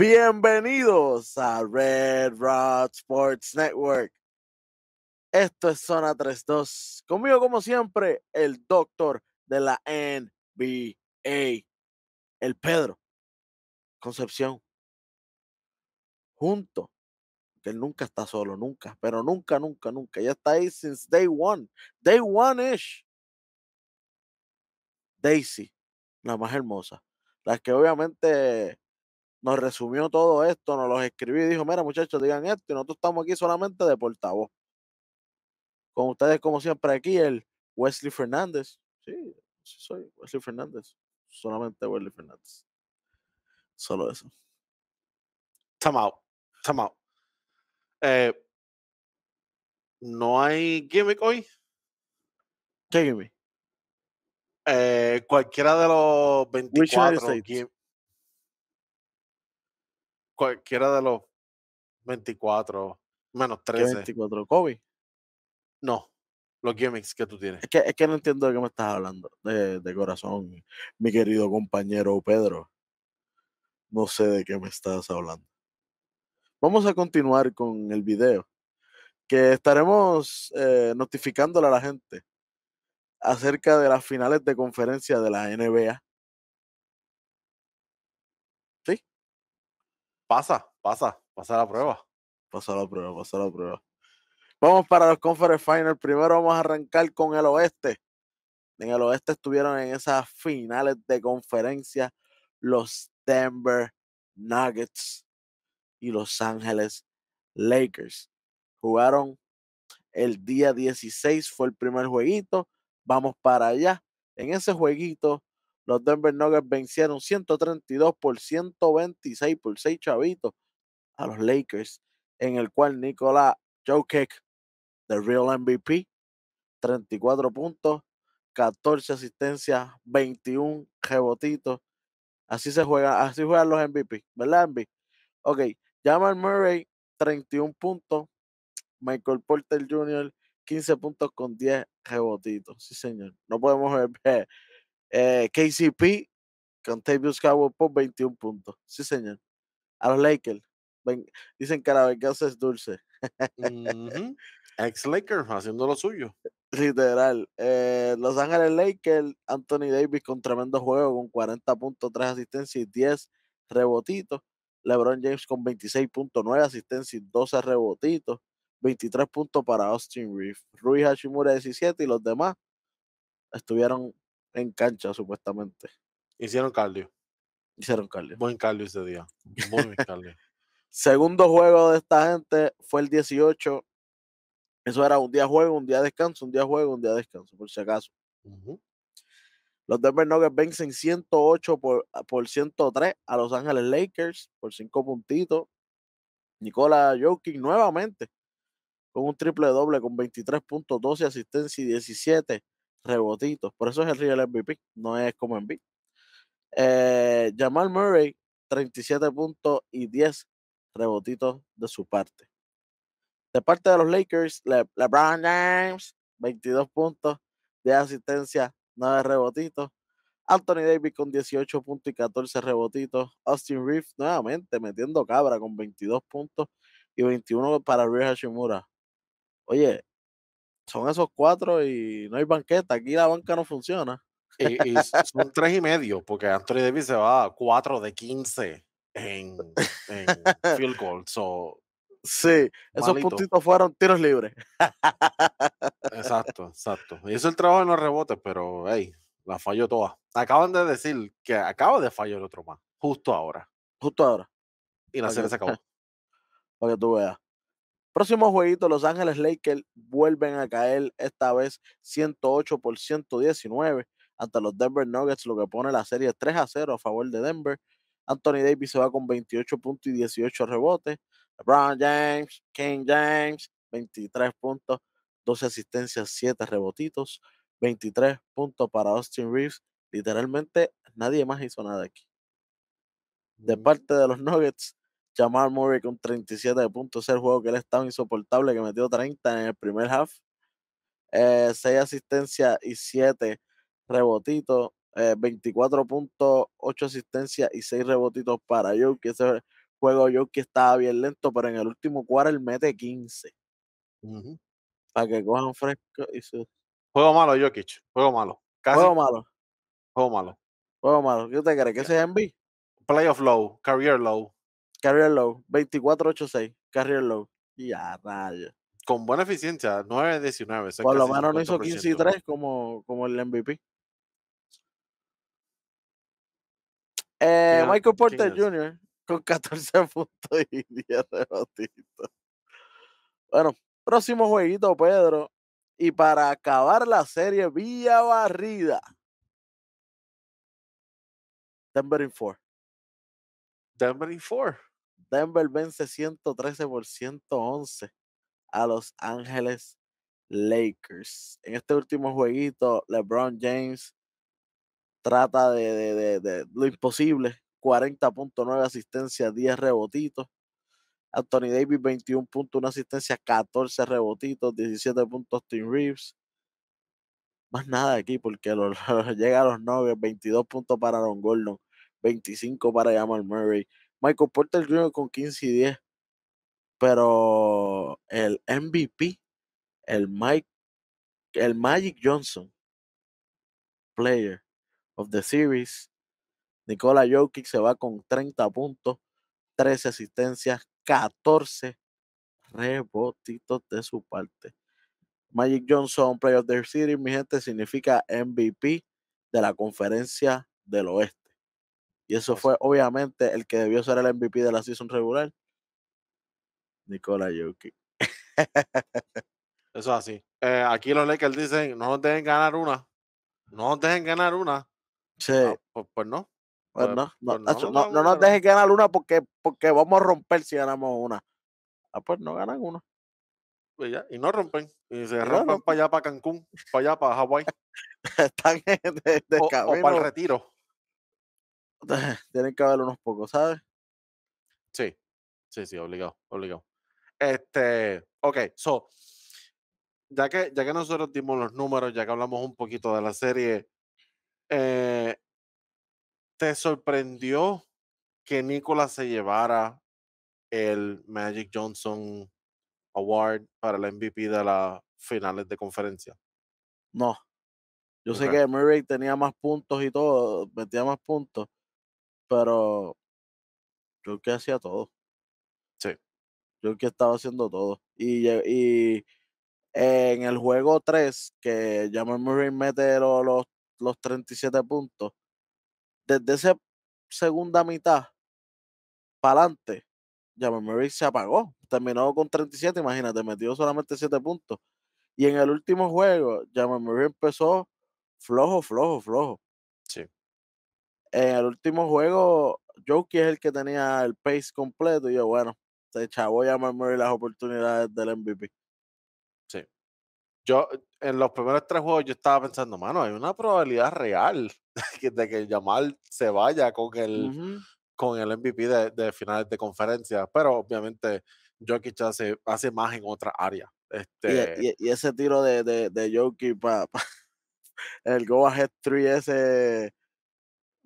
Bienvenidos a Red Rod Sports Network. Esto es Zona 32. Conmigo, como siempre, el doctor de la NBA, el Pedro Concepción. Junto, que él nunca está solo, nunca, pero nunca, nunca, nunca. Ya está ahí since day one, day one-ish. Daisy, la más hermosa, la que obviamente nos resumió todo esto, nos los escribió y dijo, mira muchachos, digan esto, y nosotros estamos aquí solamente de portavoz. Con ustedes, como siempre, aquí el Wesley Fernández. Sí, sí soy Wesley Fernández. Solamente Wesley Fernández. Solo eso. Time out. out. Eh, no hay gimmick hoy. ¿Qué gimmick? Eh, cualquiera de los 24 cualquiera de los 24, menos 13. 24? ¿Kobe? No, los gimmicks que tú tienes. Es que, no entiendo de qué me estás hablando, de, corazón, mi querido compañero Pedro. No sé de qué me estás hablando. Vamos a continuar con el video, que estaremos eh, notificándole a la gente acerca de las finales de conferencia de la NBA pasa, pasa, pasa la prueba. Pasa la prueba, pasa la prueba. Vamos para los Conference Final. Primero vamos a arrancar con el oeste. En el oeste estuvieron en esas finales de conferencia los Denver Nuggets y Los Angeles Lakers. Jugaron el día 16, fue el primer jueguito. Vamos para allá. En ese jueguito, los Denver Nuggets vencieron 132 por 126 por 6 chavitos a los Lakers, en el cual Nikola Jokic, the real MVP, 34 puntos, 14 asistencias, 21 rebotitos. Así se juega, así juegan los MVP, ¿verdad, MVP? Ok, Jamal Murray, 31 puntos. Michael Porter Jr., 15 puntos con 10 rebotitos. Sí, señor. No podemos ver eh, KCP con Tavius Cowboy por 21 puntos. Sí, señor. A los Lakers. dicen que la es dulce. Ex Lakers haciendo lo suyo. Literal. Eh, los Ángeles Lakers, Anthony Davis con tremendo juego, con 40.3 puntos, asistencias y 10 rebotitos. LeBron James con 26.9 asistencias y 12 rebotitos. 23 puntos para Austin Reeves. Rui Hashimura 17 y los demás estuvieron en cancha, supuestamente. Hicieron cardio. Hicieron cardio. Buen cardio ese día. Muy buen cardio. Segundo juego de esta gente fue el 18. Eso era un día juego, un día descanso, un día juego, un día descanso, por si acaso. Los Denver Nuggets vencen 108 por, ah, por 103 a Los Ángeles Lakers por cinco puntitos. Nicola Jokic nuevamente con un triple doble con 23 puntos, 12 asistencia y 17 rebotitos. Por eso es el real MVP, no es como en B. Eh, Jamal Murray, 37 puntos y 10 rebotitos de su parte. De parte de los Lakers, LeBron James, 22 puntos, de asistencia, 9 rebotitos. Anthony Davis con 18 puntos y 14 rebotitos. Austin Reeves nuevamente metiendo cabra con 22 puntos y 21 para Rui Hashimura. Oye, son esos cuatro y no hay banqueta. Aquí la banca no funciona. Y, son tres y medio, porque Anthony Davis se va a cuatro de quince en, field goal. sí, esos puntitos fueron tiros libres. exacto, exacto. y es el trabajo en los rebotes, pero hey, la falló toda. Acaban de decir que acaba de fallar otro más, justo ahora. Justo ahora. Y la serie se acabó. Para que tú veas. Próximo jueguito, Los Ángeles Lakers vuelven a caer esta vez 108 por 119 ante los Denver Nuggets, lo que pone la serie 3 a 0 a favor de Denver. Anthony Davis se va con 28 puntos y 18 rebotes. LeBron James, King James, 23 puntos, 12 asistencias, 7 rebotitos, 23 puntos para Austin Reeves. Literalmente nadie más hizo nada aquí. De mm. parte de los Nuggets, Jamal Murray con 37 puntos, el juego que él estaba insoportable, que metió 30 en el primer half. 6 eh, asistencias y 7 rebotitos. 24 eh, puntos, 8 asistencias y 6 rebotitos para Jokic. Ese juego Jokic estaba bien lento, pero en el último cuarto él mete 15. Para que cojan fresco y su... Juego malo, Jokic. Juego malo. Juego malo. Juego malo. Juego malo. ¿Qué te crees? ¿Qué ese es MB? Playoff low, career low. Carrier Low, 2486, Carrier Low. Ya, raya. Con buena eficiencia, 9-19. Por lo menos no hizo 15 3 como, el MVP. Eh, Michael Porter Jr. con 14 puntos y 10 rebotitos. Bueno, próximo jueguito, Pedro. Y para acabar la serie vía barrida. Denver in 4. Denver in 4. Denver vence 113 por 111 a Los Ángeles Lakers. En este último jueguito, LeBron James trata de, lo imposible. 40.9 asistencia, 10 rebotitos. Anthony Davis 21.1 asistencia, 14 rebotitos, 17 puntos Tim Reeves. Más nada aquí porque llega a los 9, 22 puntos para Aaron Gordon, 25 para Jamal Murray, Michael Porter Jr. con 15 y 10. Pero el MVP, el Mike, el Magic Johnson, player of the series, Nikola Jokic se va con 30 puntos, 13 asistencias, 14 rebotitos de su parte. Magic Johnson, Player of the Series, mi gente, significa MVP de la conferencia del oeste. Y eso fue obviamente el que debió ser el MVP de la season regular. Nicola Yuki. Eso así. Eh, aquí los Lakers dicen, no nos dejen ganar una. No nos dejen ganar una. Sí. Ah, pues, pues, no. Pues, pues no, no, pues nos dejen ganar una porque, porque vamos a romper si ganamos una. Ah, pues no ganan una. Y, no rompen. Y se rompen para allá, para Cancún, para allá, para Hawái. Están o para el retiro. tienen que haber unos pocos, ¿sabes? Sí, sí, sí, obligado, obligado. Este, ok, so, ya que, ya que nosotros dimos los números, ya que hablamos un poquito de la serie, eh, ¿te sorprendió que Nicolas se llevara el Magic Johnson Award para el MVP de las finales de conferencia? No. Yo sé que Murray tenía más puntos y todo, metía más puntos, pero yo que hacía todo. Sí. Yo que estaba haciendo todo. Y, en el juego 3, que Jamal Murray mete los, los, 37 puntos, desde esa segunda mitad para adelante, Jamal Murray se apagó. Terminó con 37, imagínate, metió solamente 7 puntos. Y en el último juego, Jamal Murray empezó flojo, flojo, flojo. En el último juego, Joki es el que tenía el pace completo. Y yo, bueno, te este chavo ya Murray las oportunidades del MVP. Sí. Yo, en los primeros tres juegos, yo estaba pensando, mano, hay una probabilidad real de que Jamal se vaya con el, con el MVP de, finales de conferencia. Pero obviamente, Jokic hace, hace más en otra área. E, este... Y, ese tiro de, de, de para el Go Ahead 3 ese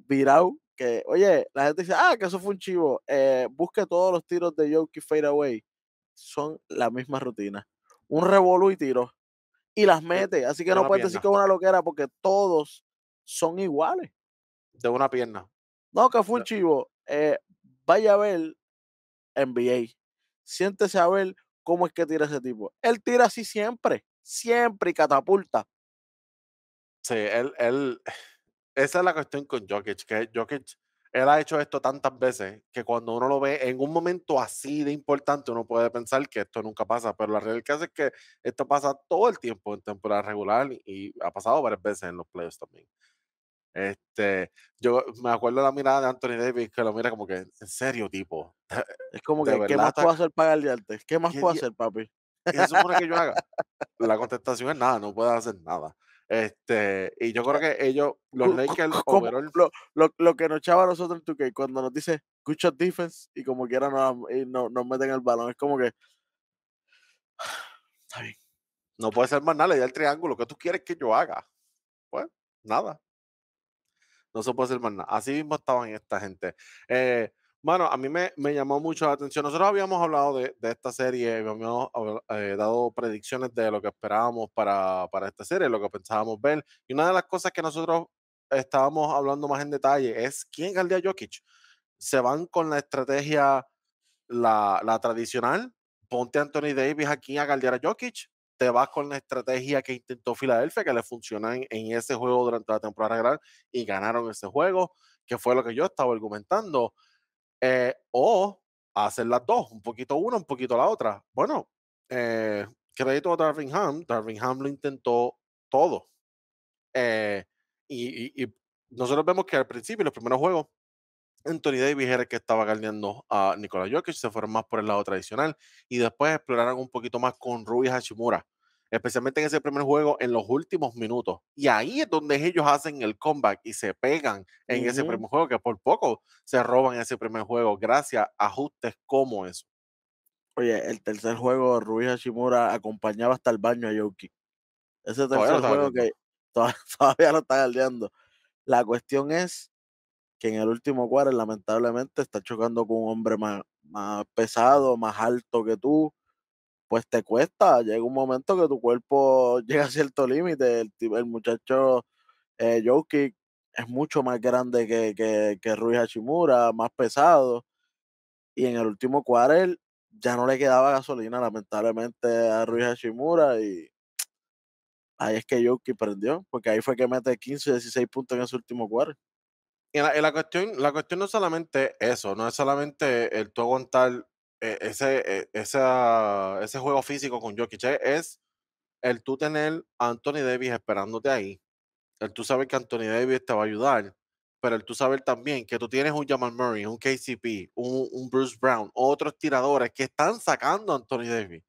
Virau, Que, oye, la gente dice, ah, que eso fue un chivo. Eh, busque todos los tiros de Yoki Fade Away. Son la misma rutina. Un revolú y tiros. Y las mete. Así que no puedes decir que es una loquera porque todos son iguales. De una pierna. No, que fue un chivo. Eh, vaya a ver NBA. Siéntese a ver cómo es que tira ese tipo. Él tira así siempre. Siempre y catapulta. Sí, él, él esa es la cuestión con Jokic, que Jokic, él ha hecho esto tantas veces que cuando uno lo ve en un momento así de importante, uno puede pensar que esto nunca pasa, pero la realidad es que esto pasa todo el tiempo en temporada regular y ha pasado varias veces en los playoffs también. Este, yo me acuerdo la mirada de Anthony Davis que lo mira como que, en serio, tipo. Es como que, ¿qué más puedo hacer para aliarte? ¿Qué más puedo hacer, papi? ¿Qué se supone que yo haga? La contestación es nada, no puedes hacer nada. Este, y yo creo eh, que ellos, los Lakers, lo, lo, que nos echaba a nosotros tú cuando nos dice escucha defense y como quiera nos, meten el balón, es como que está bien. No puede ser más nada, le da el triángulo. ¿Qué tú quieres que yo haga? Pues nada. No se puede ser más nada. Así mismo estaban esta gente. Eh, bueno, a mí me, me, llamó mucho la atención. Nosotros habíamos hablado de, de esta serie, habíamos eh, dado predicciones de lo que esperábamos para, para esta serie, lo que pensábamos ver. Y una de las cosas que nosotros estábamos hablando más en detalle es quién galdea Jokic. Se van con la estrategia, la, la tradicional, ponte a Anthony Davis aquí a galdear a Jokic, te vas con la estrategia que intentó Filadelfia, que le funcionan en, en, ese juego durante la temporada regular y ganaron ese juego, que fue lo que yo estaba argumentando. Eh, o hacer las dos, un poquito una, un poquito la otra. Bueno, eh, crédito a Darwin Ham, Darwin Ham lo intentó todo. Eh, y, nosotros vemos que al principio, los primeros juegos, Anthony Davis era que estaba ganando a Nikola Jokic, se fueron más por el lado tradicional y después exploraron un poquito más con Ruby Hashimura especialmente en ese primer juego, en los últimos minutos. Y ahí es donde ellos hacen el comeback y se pegan en ese primer juego, que por poco se roban ese primer juego, gracias a ajustes como eso. Oye, el tercer juego, Ruiz Hashimura acompañaba hasta el baño a Yoki. Ese tercer juego que todavía, lo está galdeando. La cuestión es que en el último cuadro, lamentablemente, está chocando con un hombre más, más pesado, más alto que tú pues te cuesta. Llega un momento que tu cuerpo llega a cierto límite. El, muchacho eh, es mucho más grande que, que, que Rui más pesado. Y en el último cuarto ya no le quedaba gasolina, lamentablemente, a Rui Hashimura Y ahí es que Jokic prendió porque ahí fue que mete 15, 16 puntos en ese último cuarto. Y la, la, cuestión, la cuestión no es solamente eso, no es solamente el tú aguantar e-, ese, e-, ese juego físico con Jokic es el tú tener a Anthony Davis esperándote ahí. El tú saber que Anthony Davis te va a ayudar, pero el tú saber también que tú tienes un Jamal Murray, un KCP, un Bruce Brown, otros tiradores que están sacando a Anthony Davis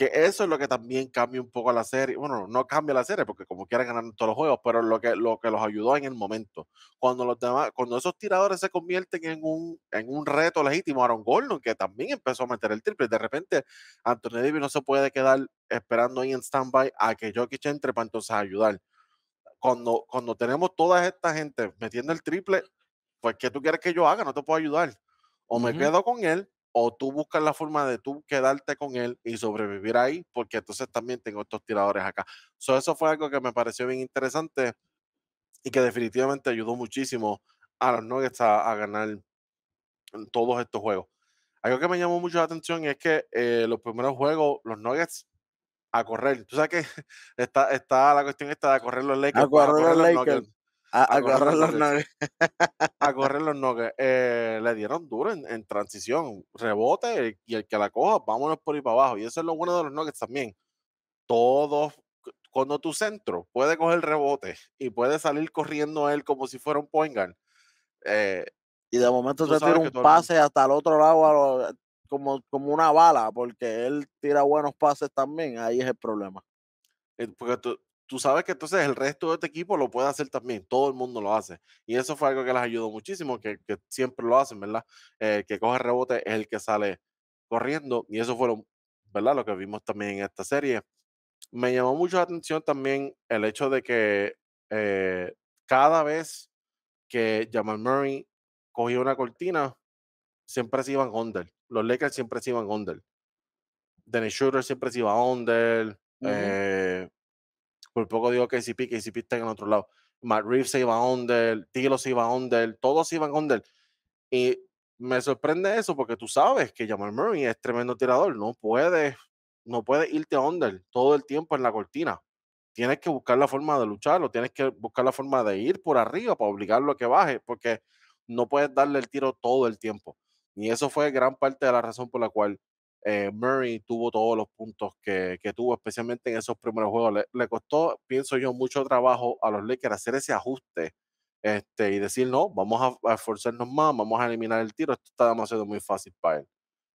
que eso es lo que también cambia un poco la serie. Bueno, no cambia la serie porque como quieran ganar todos los juegos, pero lo que, lo que los ayudó en el momento. Cuando los cuando esos tiradores se convierten en un, en un reto legítimo, Aaron Gordon, que también empezó a meter el triple, de repente Anthony Davis no se puede quedar esperando ahí en stand-by a que Jokic entre para entonces ayudar. Cuando, cuando tenemos toda esta gente metiendo el triple, pues ¿qué tú quieres que yo haga? No te puedo ayudar. O me quedo con él o tú buscas la forma de tú quedarte con él y sobrevivir ahí, porque entonces también tengo estos tiradores acá. eso fue algo que me pareció bien interesante y que definitivamente ayudó muchísimo a los Nuggets a, ganar todos estos juegos. Algo que me llamó mucho la atención es que eh, los primeros juegos, los Nuggets a correr. Tú sabes que está, está la cuestión esta de correr los Lakers. A correr, los Lakers. A, correr, los nuggets. a correr los nuggets. le dieron duro en, transición. Rebote y el que la coja, vámonos por ir para abajo. Y eso es lo bueno de los nuggets también. Todos, cuando tu centro puede coger rebote y puede salir corriendo él como si fuera un point guard, eh, y de momento te tira un pase hasta el otro lado eh, como, como una bala, porque él tira buenos pases también. Ahí es el problema. Eh, porque tú, tú sabes que entonces el resto de este equipo lo puede hacer también, todo el mundo lo hace. Y eso fue algo que les ayudó muchísimo, que, siempre lo hacen, ¿verdad? El eh, que coge rebote es el que sale corriendo y eso fue lo, ¿verdad? lo que vimos también en esta serie. Me llamó mucho la atención también el hecho de que eh, cada vez que Jamal Murray cogía una cortina, siempre se iban under. Los Lakers siempre se iban under. Dennis Shooter siempre se iba under. Por poco digo que KCP, KCP está en otro lado. Matt Reeves se iba a under, Tilo se iba a under, todos iban a under. Y me sorprende eso porque tú sabes que Jamal Murray es tremendo tirador. No puedes, no irte a under todo el tiempo en la cortina. Tienes que buscar la forma de lucharlo, tienes que buscar la forma de ir por arriba para obligarlo a que baje, porque no puedes darle el tiro todo el tiempo. Y eso fue gran parte de la razón por la cual eh, Murray tuvo todos los puntos que, que, tuvo, especialmente en esos primeros juegos. Le, costó, pienso yo, mucho trabajo a los Lakers hacer ese ajuste este, y decir, no, vamos a, esforzarnos más, vamos a eliminar el tiro, esto está demasiado muy fácil para él.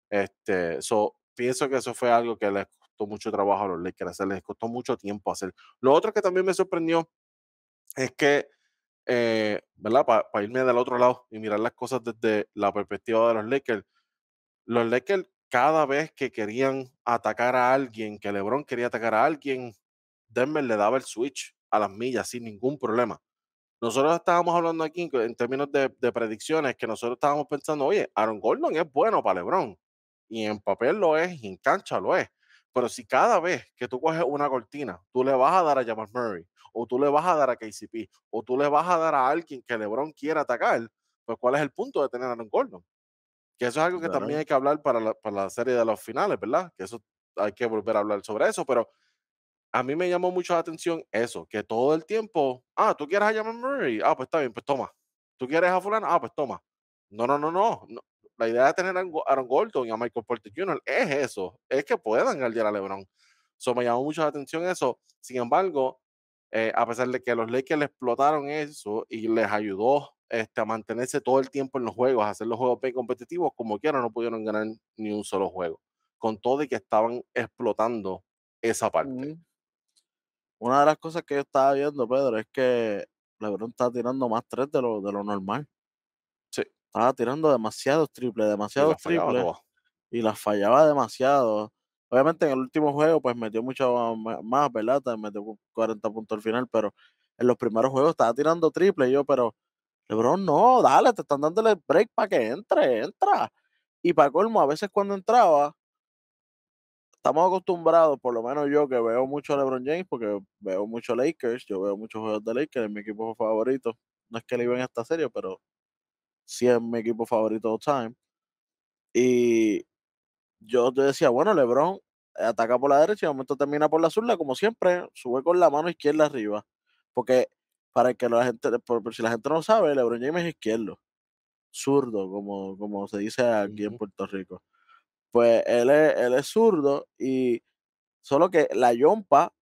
Este, so, pienso que eso fue algo que les costó mucho trabajo a los Lakers les costó mucho tiempo hacer. Lo otro que también me sorprendió es que, eh, ¿verdad? Para irme del otro lado y mirar las cosas desde la perspectiva de los Lakers, los Lakers cada vez que querían atacar a alguien, que LeBron quería atacar a alguien, Denver le daba el switch a las millas sin ningún problema. Nosotros estábamos hablando aquí en términos de, de predicciones que nosotros estábamos pensando, oye, Aaron Gordon es bueno para LeBron. Y en papel lo es, y en cancha lo es. Pero si cada vez que tú coges una cortina, tú le vas a dar a Jamal Murray, o tú le vas a dar a KCP, o tú le vas a dar a alguien que LeBron quiera atacar, pues ¿cuál es el punto de tener a Aaron Gordon? Que eso es algo que también hay que hablar para la, para la serie de los finales, ¿verdad? Que eso hay que volver a hablar sobre eso, pero a mí me llamó mucho la atención eso, que todo el tiempo, ah, tú quieres a Jamal Murray, ah, pues está bien, pues toma. Tú quieres a fulano, ah, pues toma. No, no, no, no. La idea de tener a Aaron Gordon y a Michael Porter Jr. es eso, es que puedan al a LeBron. Eso me llamó mucho la atención eso. Sin embargo, eh, a pesar de que los Lakers le explotaron eso y les ayudó este, mantenerse todo el tiempo en los juegos, hacer los juegos competitivos, como quieran no pudieron ganar ni un solo juego, con todo y que estaban explotando esa parte. Una de las cosas que yo estaba viendo, Pedro, es que LeBron está tirando más tres de lo, de lo normal. Sí. Estaba tirando demasiados triples, demasiados triples. Y las fallaba demasiado. Obviamente en el último juego, pues metió mucho más, ¿verdad? Metió 40 puntos al final, pero en los primeros juegos estaba tirando triple. yo, pero Lebron, no, dale, te están dándole break para que entre, entra. Y para colmo, a veces cuando entraba, estamos acostumbrados, por lo menos yo que veo mucho a LeBron James, porque veo mucho Lakers, yo veo muchos juegos de Lakers, es mi equipo favorito. No es que le iban a esta serie, pero sí es mi equipo favorito all time. Y yo te decía, bueno, LeBron ataca por la derecha y de momento termina por la zurda, como siempre, sube con la mano izquierda arriba. Porque para que la gente, por, si la gente no sabe, LeBron James es izquierdo, zurdo, como, como se dice aquí en Puerto Rico. Pues él es, él es zurdo y solo que la yompa,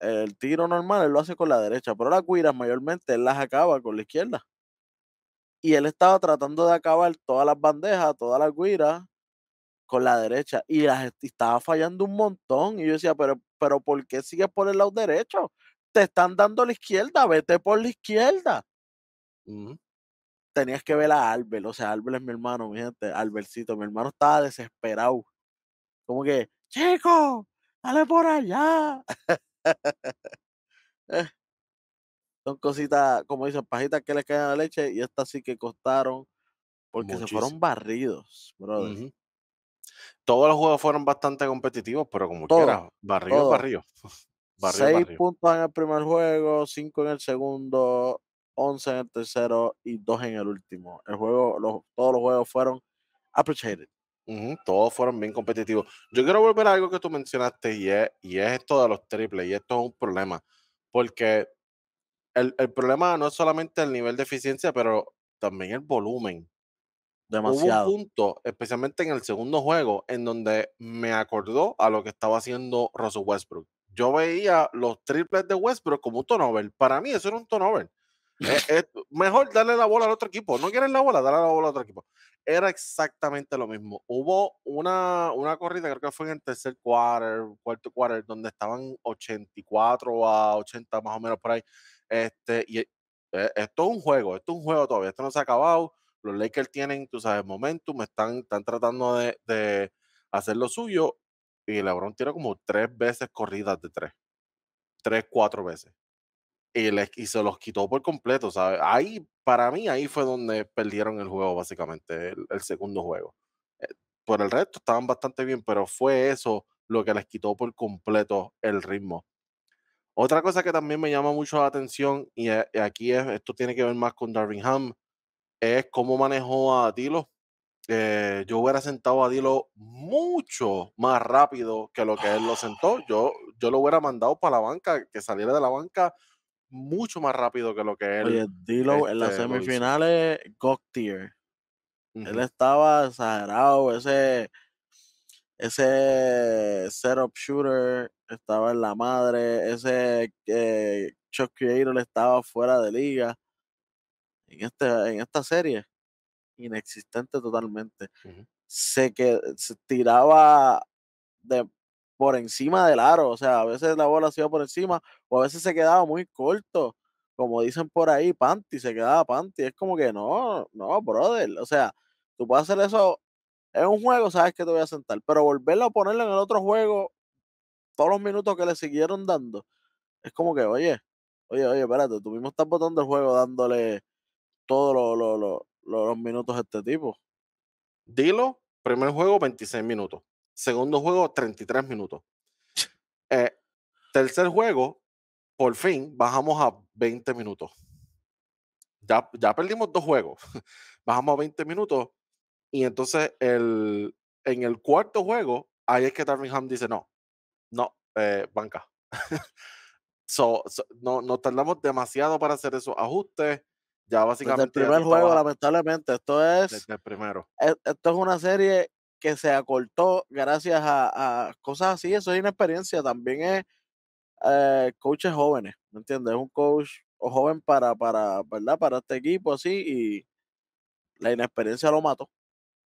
el tiro normal, él lo hace con la derecha, pero las cuiras mayormente él las acaba con la izquierda. Y él estaba tratando de acabar todas las bandejas, todas las guiras con la derecha y, estaba fallando un montón. Y yo decía, pero, pero ¿por qué sigue por el lado derecho? te están dando la izquierda, vete por la izquierda. Tenías que ver a Albert, o sea, Albert es mi hermano, mi gente, mi hermano estaba desesperado. Como que, chico, dale por allá. Eh. son cositas, como dicen, pajitas que le caen a la leche y estas sí que costaron porque se fueron barridos, brother. Todos los juegos fueron bastante competitivos, pero como quieras, barridos, barridos. Seis puntos en el primer juego, cinco en el segundo, once en el tercero y dos en el último. El juego, todos los juegos fueron appreciated. todos fueron bien competitivos. Yo quiero volver a algo que tú mencionaste y es, esto de los triples, y esto es un problema, porque el, problema no es solamente el nivel de eficiencia, pero también el volumen. Demasiado. Hubo un punto, especialmente en el segundo juego, en donde me acordó a lo que estaba haciendo Russell Westbrook yo veía los triples de Westbrook como un turnover. Para mí eso era un turnover. Eh, mejor darle la bola al otro equipo. No quieren la bola, darle la bola al otro equipo. Era exactamente lo mismo. Hubo una, una corrida, creo que fue en el tercer quarter, cuarto quarter, donde estaban 84 a 80 más o menos por ahí. Este, y esto e, es un juego, esto es un juego todavía, esto no se ha acabado. Los Lakers tienen, tú sabes, momentum, están, están tratando de, de hacer lo suyo y LeBron tiró como tres veces corridas de tres. Tres, cuatro veces. Y, y se los quitó por completo, ¿sabes? Ahí, para mí, ahí fue donde perdieron el juego, básicamente, el, segundo juego. Eh, por el resto estaban bastante bien, pero fue eso lo que les quitó por completo el ritmo. Otra cosa que también me llama mucho la atención, y eh, aquí esto tiene que ver más con Darwin es cómo manejó a Dilo eh, yo hubiera sentado a Dilo mucho más rápido que lo que él lo sentó. Ah. Yo, yo lo hubiera mandado para la banca, que saliera de la banca mucho más rápido que lo que él. Oye, Dilo en las este, semifinales, Goktier. Él estaba exagerado, ese, ese setup shooter estaba en la madre, ese eh, Chuck Creator estaba fuera de liga en, este, en esta serie inexistente totalmente. se, que, se tiraba de, por encima del aro, o sea, a veces la bola se iba por encima o a veces se quedaba muy corto, como dicen por ahí, panty, se quedaba panty, es como que no, no, brother, o sea, tú puedes hacer eso en un juego, sabes que te voy a sentar, pero volverlo a ponerlo en el otro juego, todos los minutos que le siguieron dando, es como que, oye, oye, oye, espérate, tú mismo estás botando el juego dándole todo lo, lo, lo los minutos de este tipo. Dilo, primer juego 26 minutos, segundo juego 33 minutos. Eh, tercer juego, por fin bajamos a 20 minutos. Ya, ya perdimos dos juegos, bajamos a 20 minutos y entonces el, en el cuarto juego, ahí es que Ham dice, no, no, eh, banca. no, nos tardamos demasiado para hacer esos ajustes. Ya básicamente. Desde el primer juego, lamentablemente. Esto es. el primero. E, esto es una serie que se acortó gracias a, cosas así. Eso es inexperiencia. También es eh, coaches jóvenes. ¿Me entiendes? Es un coach joven para, para, ¿verdad? Para este equipo así. Y la inexperiencia lo mató.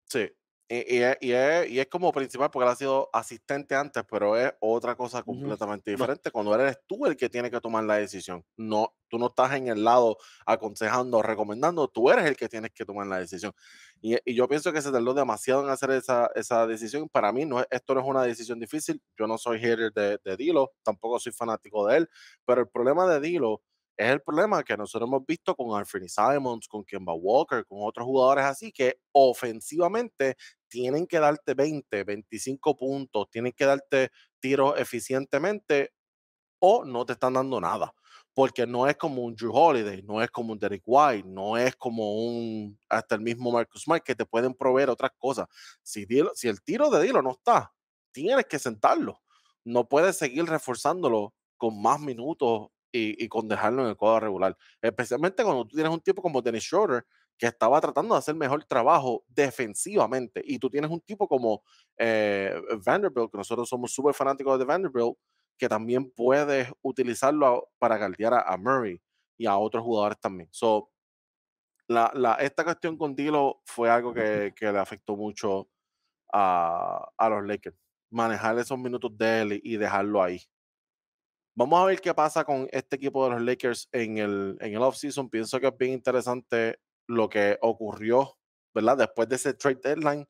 Sí, y, es, y, es, como principal porque él ha sido asistente antes, pero es otra cosa completamente diferente. Cuando eres tú el que tiene que tomar la decisión, no, tú no estás en el lado aconsejando, recomendando, tú eres el que tienes que tomar la decisión. Y, yo pienso que se tardó demasiado en hacer esa, esa decisión. Para mí, no, esto no es una decisión difícil. Yo no soy hater de, de Dilo, tampoco soy fanático de él, pero el problema de Dilo es el problema que nosotros hemos visto con Anthony Simons, con Kemba Walker, con otros jugadores así que ofensivamente tienen que darte 20, 25 puntos, tienen que darte tiros eficientemente o no te están dando nada. Porque no es como un Drew Holiday, no es como un Derek White, no es como un hasta el mismo Marcus Smart que te pueden proveer otras cosas. Si, si el tiro de Dilo no está, tienes que sentarlo. No puedes seguir reforzándolo con más minutos y, con dejarlo en el cuadro regular. Especialmente cuando tú tienes un tipo como Dennis Schroeder que estaba tratando de hacer mejor trabajo defensivamente y tú tienes un tipo como eh, Vanderbilt, que nosotros somos súper fanáticos de Vanderbilt, que también puedes utilizarlo para galdear a, Murray y a otros jugadores también. So, esta cuestión con Dilo fue algo que, le afectó mucho a, a, los Lakers. Manejar esos minutos de él y dejarlo ahí. Vamos a ver qué pasa con este equipo de los Lakers en el, en el offseason. Pienso que es bien interesante lo que ocurrió, ¿verdad? Después de ese trade deadline.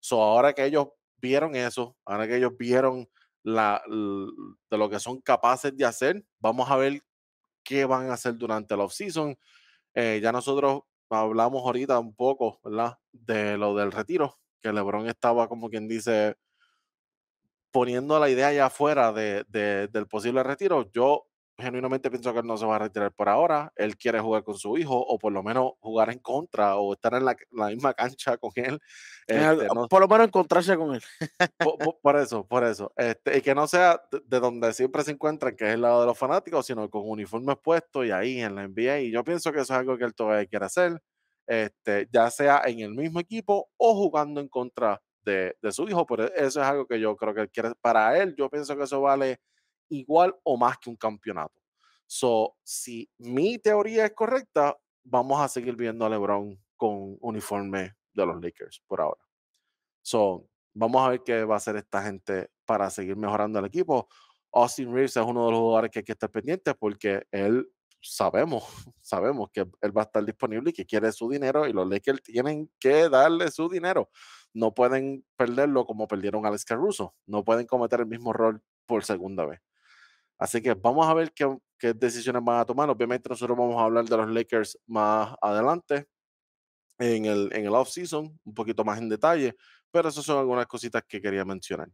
So, ahora que ellos vieron eso, ahora que ellos vieron la, de lo que son capaces de hacer, vamos a ver qué van a hacer durante el offseason. Eh, ya nosotros hablamos ahorita un poco, ¿verdad? De lo del retiro, que LeBron estaba como quien dice poniendo la idea allá afuera del posible retiro, yo genuinamente pienso que él no se va a retirar por ahora. Él quiere jugar con su hijo o por lo menos jugar en contra o estar en la, misma cancha con él. Este, por lo menos encontrarse con él. por, eso, por eso. Este, y que no sea de donde siempre se encuentran, que es el lado de los fanáticos, sino con uniformes puestos y ahí en la NBA. Y yo pienso que eso es algo que él todavía quiere hacer, este, ya sea en el mismo equipo o jugando en contra de, su hijo, pero eso es algo que yo creo que quiere. Para él, yo pienso que eso vale igual o más que un campeonato. So, si mi teoría es correcta, vamos a seguir viendo a LeBron con uniforme de los Lakers por ahora. So, vamos a ver qué va a hacer esta gente para seguir mejorando el equipo. Austin Reeves es uno de los jugadores que hay que estar pendientes porque él sabemos, sabemos que él va a estar disponible y que quiere su dinero y los Lakers tienen que darle su dinero. No pueden perderlo como perdieron a Alex Caruso. No pueden cometer el mismo error por segunda vez. Así que vamos a ver qué, decisiones van a tomar. Obviamente nosotros vamos a hablar de los Lakers más adelante en el, en el off-season, un poquito más en detalle, pero esas son algunas cositas que quería mencionar.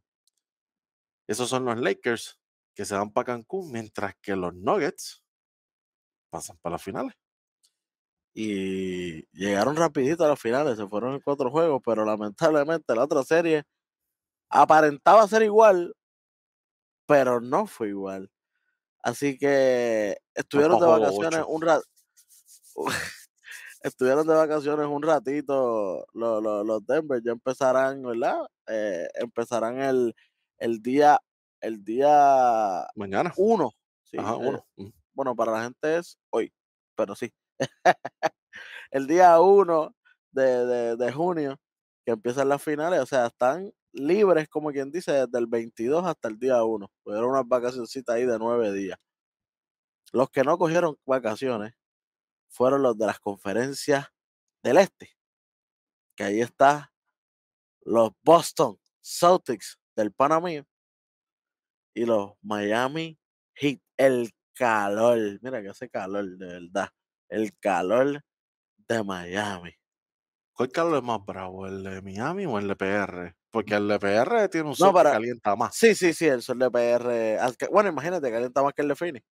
Esos son los Lakers que se van para Cancún, mientras que los Nuggets pasan para las finales. Y llegaron rapidito a las finales, se fueron en cuatro juegos, pero lamentablemente la otra serie aparentaba ser igual, pero no fue igual. Así que estuvieron de vacaciones un rato. estuvieron de vacaciones un ratito los, los, Denver. Ya empezarán, ¿verdad? Eh, empezarán el, el día. El día. Mañana. Uno. Ajá, eh, uno. Bueno, para la gente es hoy, pero sí. el día 1 de, junio, que empiezan las finales, o sea, están libres, como quien dice, desde el 22 hasta el día 1. Tuvieron unas vacacioncitas ahí de nueve días. Los que no cogieron vacaciones fueron los de las conferencias del este, que ahí está los Boston Celtics del Panamá y los Miami Heat, el calor. Mira que hace calor, de verdad. El calor de Miami. ¿Cuál calor es más bravo? ¿El de Miami o el de PR? Porque mm. el de PR tiene un sol que calienta más. Sí, sí, sí, el sol de PR. Bueno, imagínate, calienta más que el de Phoenix.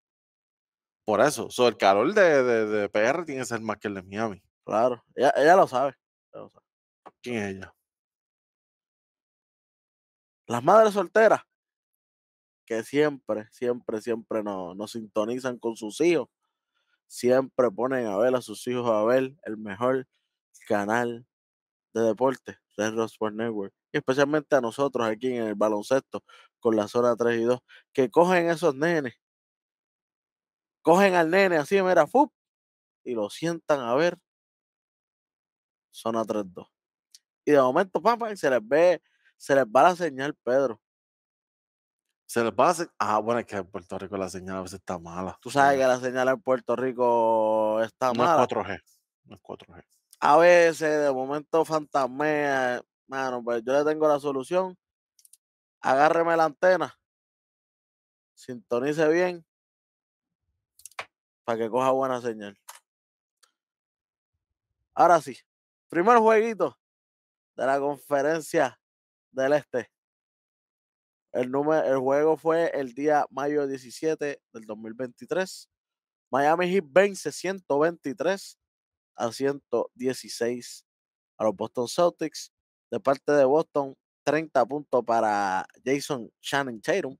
Por eso, el calor de, de, PR tiene que ser más que el de Miami. Claro, ella, lo sabe. Ella lo sabe. ¿Quién es ella? Las madres solteras que siempre, siempre, siempre nos, nos sintonizan con sus hijos. Siempre ponen a ver a sus hijos a ver el mejor canal de deporte de Rosport Network. Y especialmente a nosotros aquí en el baloncesto con la zona 3 y 2, que cogen esos nenes. Cogen al nene así, mira, fup, y lo sientan a ver zona 3-2. Y de momento, papá, se les ve, se les va la señal, Pedro. Se les va a Ah, bueno, es que en Puerto Rico la señal a veces está mala. Tú sabes que la señal en Puerto Rico está no mala. Es 4G. No es 4G. A veces, de momento, fantasmea. Mano, pues yo le tengo la solución. Agárreme la antena. Sintonice bien. Para que coja buena señal. Ahora sí. Primer jueguito de la conferencia del Este. El, juego fue el día mayo 17 del 2023. Miami Heat vence 123 a 116 a los Boston Celtics. De parte de Boston, 30 puntos para Jason Shannon Tatum,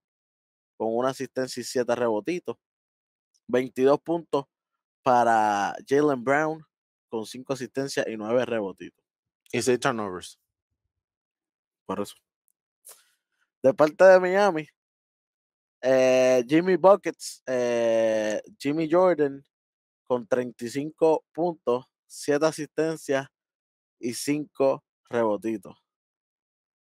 con una asistencia y 7 rebotitos. 22 puntos para Jalen Brown, con 5 asistencias y 9 rebotitos. Y 6 turnovers. Por eso de parte de Miami. Eh, Jimmy Buckets, eh, Jimmy Jordan con 35 puntos, 7 asistencias y 5 rebotitos.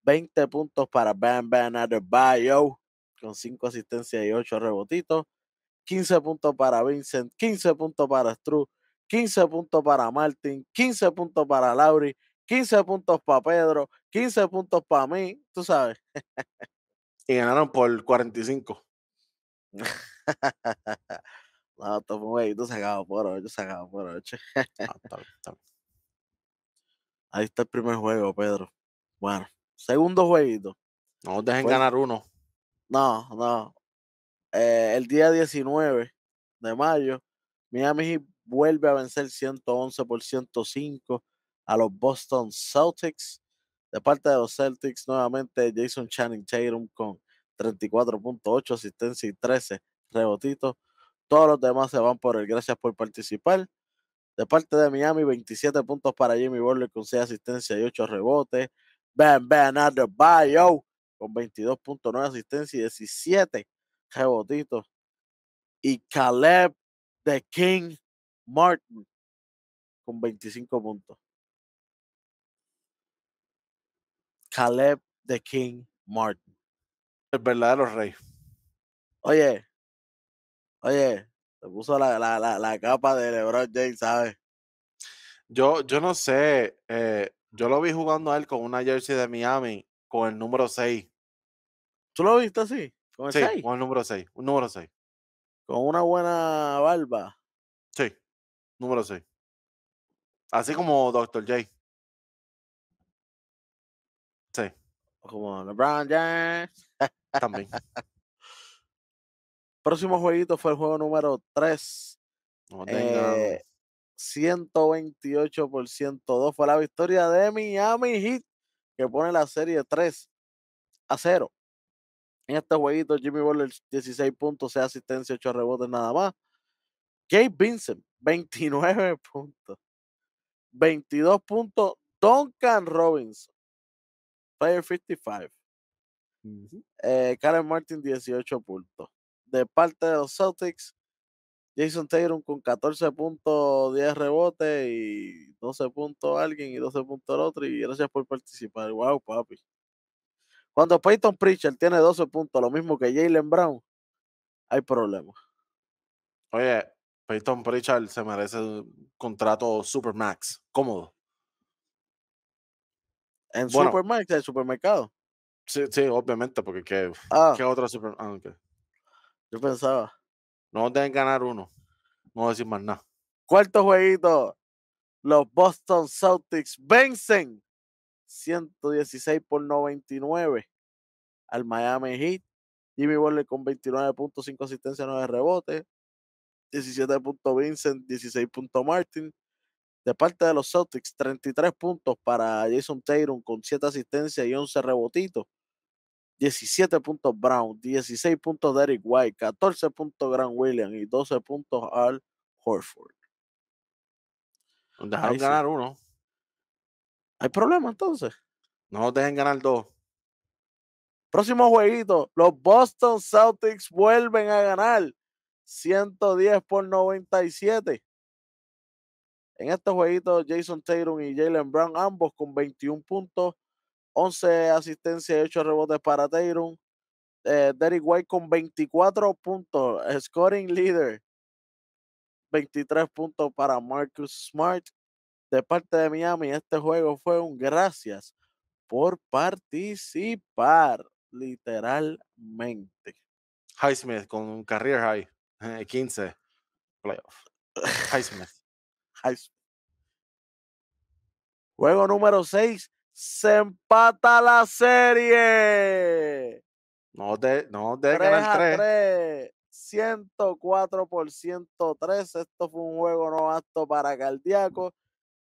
20 puntos para Bam Bam Adebayo con 5 asistencias y 8 rebotitos. 15 puntos para Vincent, 15 puntos para Stru, 15 puntos para Martin, 15 puntos para Lauri, 15 puntos para Pedro, 15 puntos para mí, tú sabes. y ganaron por 45. no, todo un sacado por por Ahí está el primer juego, Pedro. Bueno, segundo jueguito. No dejen pues ganar uno. No, no. Eh, el día 19 de mayo, Miami vuelve a vencer 111 por 105 a los Boston Celtics. De parte de los Celtics, nuevamente Jason Channing Tatum con 34.8 asistencia y 13 rebotitos. Todos los demás se van por el gracias por participar. De parte de Miami, 27 puntos para Jimmy Butler con 6 asistencia y 8 rebotes. Ben Ben Adebayo con 22.9 asistencia y 17 rebotitos. Y Caleb The King Martin con 25 puntos. Caleb the King Martin. El verdadero rey. Oye, oye, se puso la, la, capa de LeBron James, ¿sabes? Yo, yo no sé, eh, yo lo vi jugando a él con una jersey de Miami con el número 6. ¿Tú lo viste así? ¿Con el sí, con el número 6, un número 6. ¿Con una buena barba? Sí, número 6. Así como Dr. J. Sí. Como LeBron James. También. Próximo jueguito fue el juego número 3. 128 eh, por 102 fue la victoria de Miami Heat, que pone la serie 3 a 0. En este jueguito, Jimmy Bowler 16 puntos, 6 asistencia, 8 rebotes nada más. Gabe Vincent, 29 puntos. 22 puntos. Duncan Robinson, Fire 55. Eh, Karen Martin, 18 puntos. De parte de los Celtics, Jason Taylor con 14 puntos, 10 rebotes y 12 puntos alguien y 12 puntos el otro. Y gracias por participar. Wow, papi. Cuando Peyton Pritchard tiene 12 puntos, lo mismo que Jalen Brown, hay problemas. Oye, Peyton Pritchard se merece un contrato Supermax, cómodo. En Supermarket? supermercado, en supermercado. Sí, sí, obviamente, porque qué, ah. ¿qué otra supermercado. Ah, Yo pensaba. No deben ganar uno. No voy a decir más nada. Cuarto jueguito. Los Boston Celtics vencen 116 por 99 al Miami Heat. Jimmy Butler con 29.5 asistencia, 9 rebotes. 17 puntos Vincent, 16 puntos Martin, de parte de los Celtics, 33 puntos para Jason Tatum con 7 asistencias y 11 rebotitos. 17 puntos Brown, 16 puntos Derek White, 14 puntos Grant Williams y 12 puntos Al Horford. Dejaron ganar uno. ¿Hay problema entonces? No dejen ganar dos. Próximo jueguito, los Boston Celtics vuelven a ganar 110 por 97. En este jueguito, Jason Tatum y Jalen Brown, ambos con 21 puntos, 11 asistencias y 8 rebotes para Tatum. Eh, Derek White con 24 puntos, scoring leader. 23 puntos para Marcus Smart. De parte de Miami, este juego fue un gracias por participar, literalmente. Highsmith con un career high, 15, eh, playoffs. Highsmith. Juego número 6, se empata la serie. No de, no de 3 3. 104 por 103. Esto fue un juego no apto para cardíaco.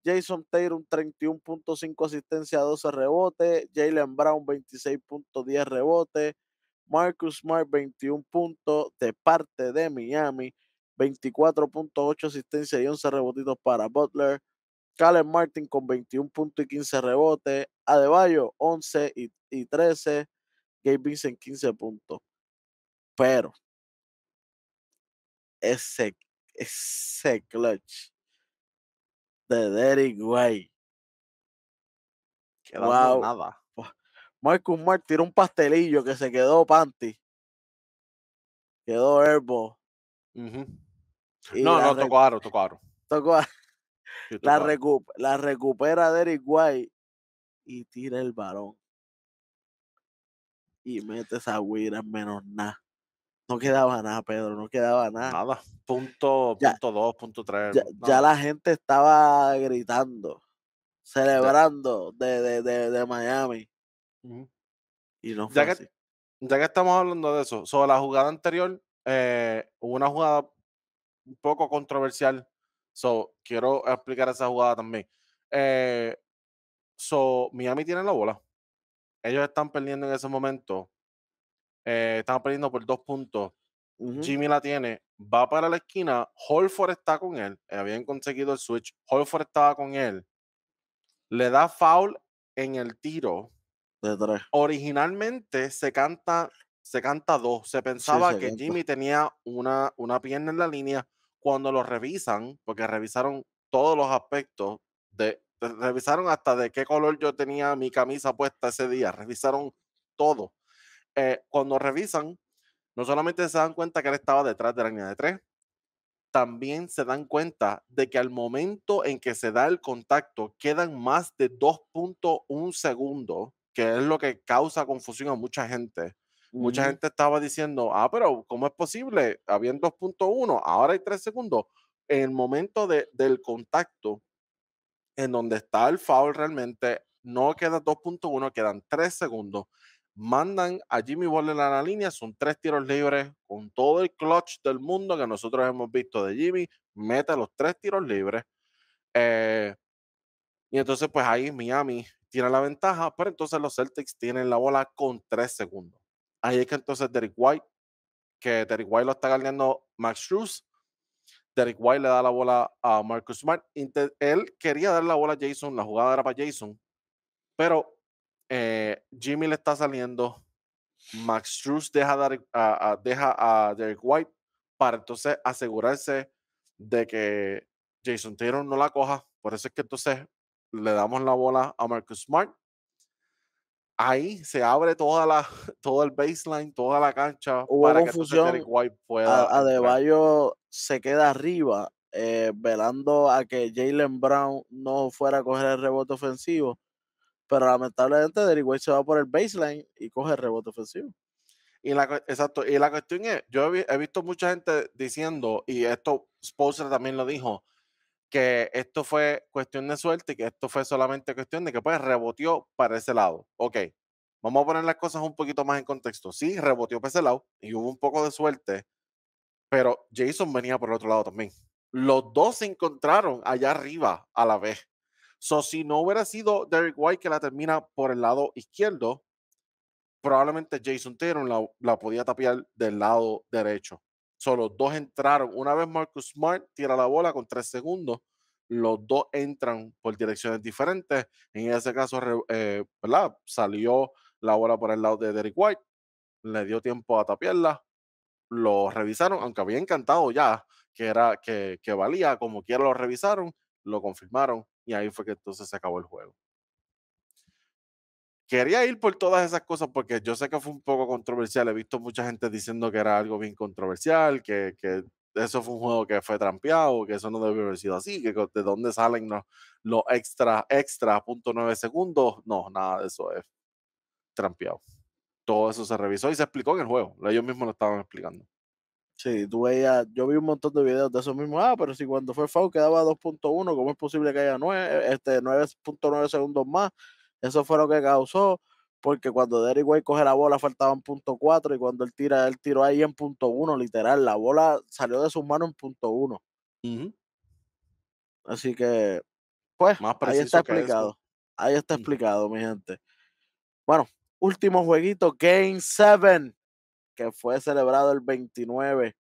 Jason Taylor, 31.5 asistencia, 12 rebote, Jalen Brown, 26.10 rebote Marcus Smart, 21 puntos de parte de Miami. 24.8 asistencia y 11 rebotitos para Butler. Caleb Martin con 21 puntos y 15 rebotes. Adebayo 11 y, 13. Gabe Vincent 15 puntos. Pero ese, ese clutch de Derrick Way quedó wow. nada. Marcus Martin tiró un pastelillo que se quedó panty. Quedó herbo. No, no, tocó aro, tocó aro. Tocó la, recupera la, recupera Derek White y tira el balón. Y mete esa guira menos nada. No quedaba nada, Pedro, no quedaba nada. Nada, punto, punto dos, punto tres. Ya, la gente estaba gritando, celebrando de, de, de, Miami. Y no fue ya que, ya que estamos hablando de eso, sobre la jugada anterior, eh, hubo una jugada un poco controversial. So, quiero explicar esa jugada también. Eh, so, Miami tiene la bola. Ellos están perdiendo en ese momento. Eh, están perdiendo por dos puntos. Jimmy la tiene, va para la esquina. Holford está con él. Habían conseguido el switch. Holford estaba con él. Le da foul en el tiro. De tres. Originalmente se canta se canta dos. Se pensaba que Jimmy tenía una, una pierna en la línea. Cuando lo revisan, porque revisaron todos los aspectos, revisaron hasta de qué color yo tenía mi camisa puesta ese día, revisaron todo. Eh, cuando revisan, no solamente se dan cuenta que él estaba detrás de la línea de tres, también se dan cuenta de que al momento en que se da el contacto quedan más de 2.1 segundos, que es lo que causa confusión a mucha gente, Mucha gente estaba diciendo, ah, pero ¿cómo es posible? Habían 2.1, ahora hay 3 segundos. En el momento de, del contacto, en donde está el foul realmente, no queda 2.1, quedan 3 segundos. Mandan a Jimmy Butler a la línea, son tres tiros libres con todo el clutch del mundo que nosotros hemos visto de Jimmy. Mete los tres tiros libres. Eh, y entonces, pues ahí Miami tiene la ventaja, pero entonces los Celtics tienen la bola con tres segundos. Ahí es que entonces Derek White, que Derek White lo está ganando Max Cruz. Derek White le da la bola a Marcus Smart. él quería dar la bola a Jason, la jugada era para Jason, pero eh, Jimmy le está saliendo. Max Cruz deja, a, deja a Derek White para entonces asegurarse de que Jason Taylor no la coja. Por eso es que entonces le damos la bola a Marcus Smart ahí se abre toda la, todo el baseline, toda la cancha Hubo confusión. A, Adebayo se queda arriba, eh, velando a que Jalen Brown no fuera a coger el rebote ofensivo. Pero lamentablemente Derrick White se va por el baseline y coge el rebote ofensivo. Y la, exacto, y la cuestión es, yo he, visto mucha gente diciendo, y esto Sponsor también lo dijo, que esto fue cuestión de suerte y que esto fue solamente cuestión de que pues reboteó para ese lado. Ok, vamos a poner las cosas un poquito más en contexto. Sí, reboteó para ese lado y hubo un poco de suerte, pero Jason venía por el otro lado también. Los dos se encontraron allá arriba a la vez. So, si no hubiera sido Derek White que la termina por el lado izquierdo, probablemente Jason Taylor la, la podía tapiar del lado derecho. Solo dos entraron. Una vez Marcus Smart tira la bola con tres segundos, los dos entran por direcciones diferentes. En ese caso, eh, Salió la bola por el lado de Derek White, le dio tiempo a tapiarla, lo revisaron, aunque había encantado ya que era que valía, como quiera lo revisaron, lo confirmaron y ahí fue que entonces se acabó el juego quería ir por todas esas cosas porque yo sé que fue un poco controversial. He visto mucha gente diciendo que era algo bien controversial, que, que eso fue un juego que fue trampeado, que eso no debió haber sido así, que de dónde salen los, los extra, extra, punto nueve segundos. No, nada de eso es trampeado. Todo eso se revisó y se explicó en el juego. Ellos mismos lo estaban explicando. Sí, tú yo vi un montón de videos de eso mismo. Ah, pero si cuando fue FAO quedaba 2.1, ¿cómo es posible que haya este, 9.9 segundos más? Eso fue lo que causó, porque cuando Derry Way coge la bola faltaba faltaban punto cuatro y cuando él tira, él tiró ahí en punto uno, literal. La bola salió de sus manos en punto uno. Así que, pues, ahí está explicado. Ahí está explicado, mi gente. Bueno, último jueguito, Game 7, que fue celebrado el 29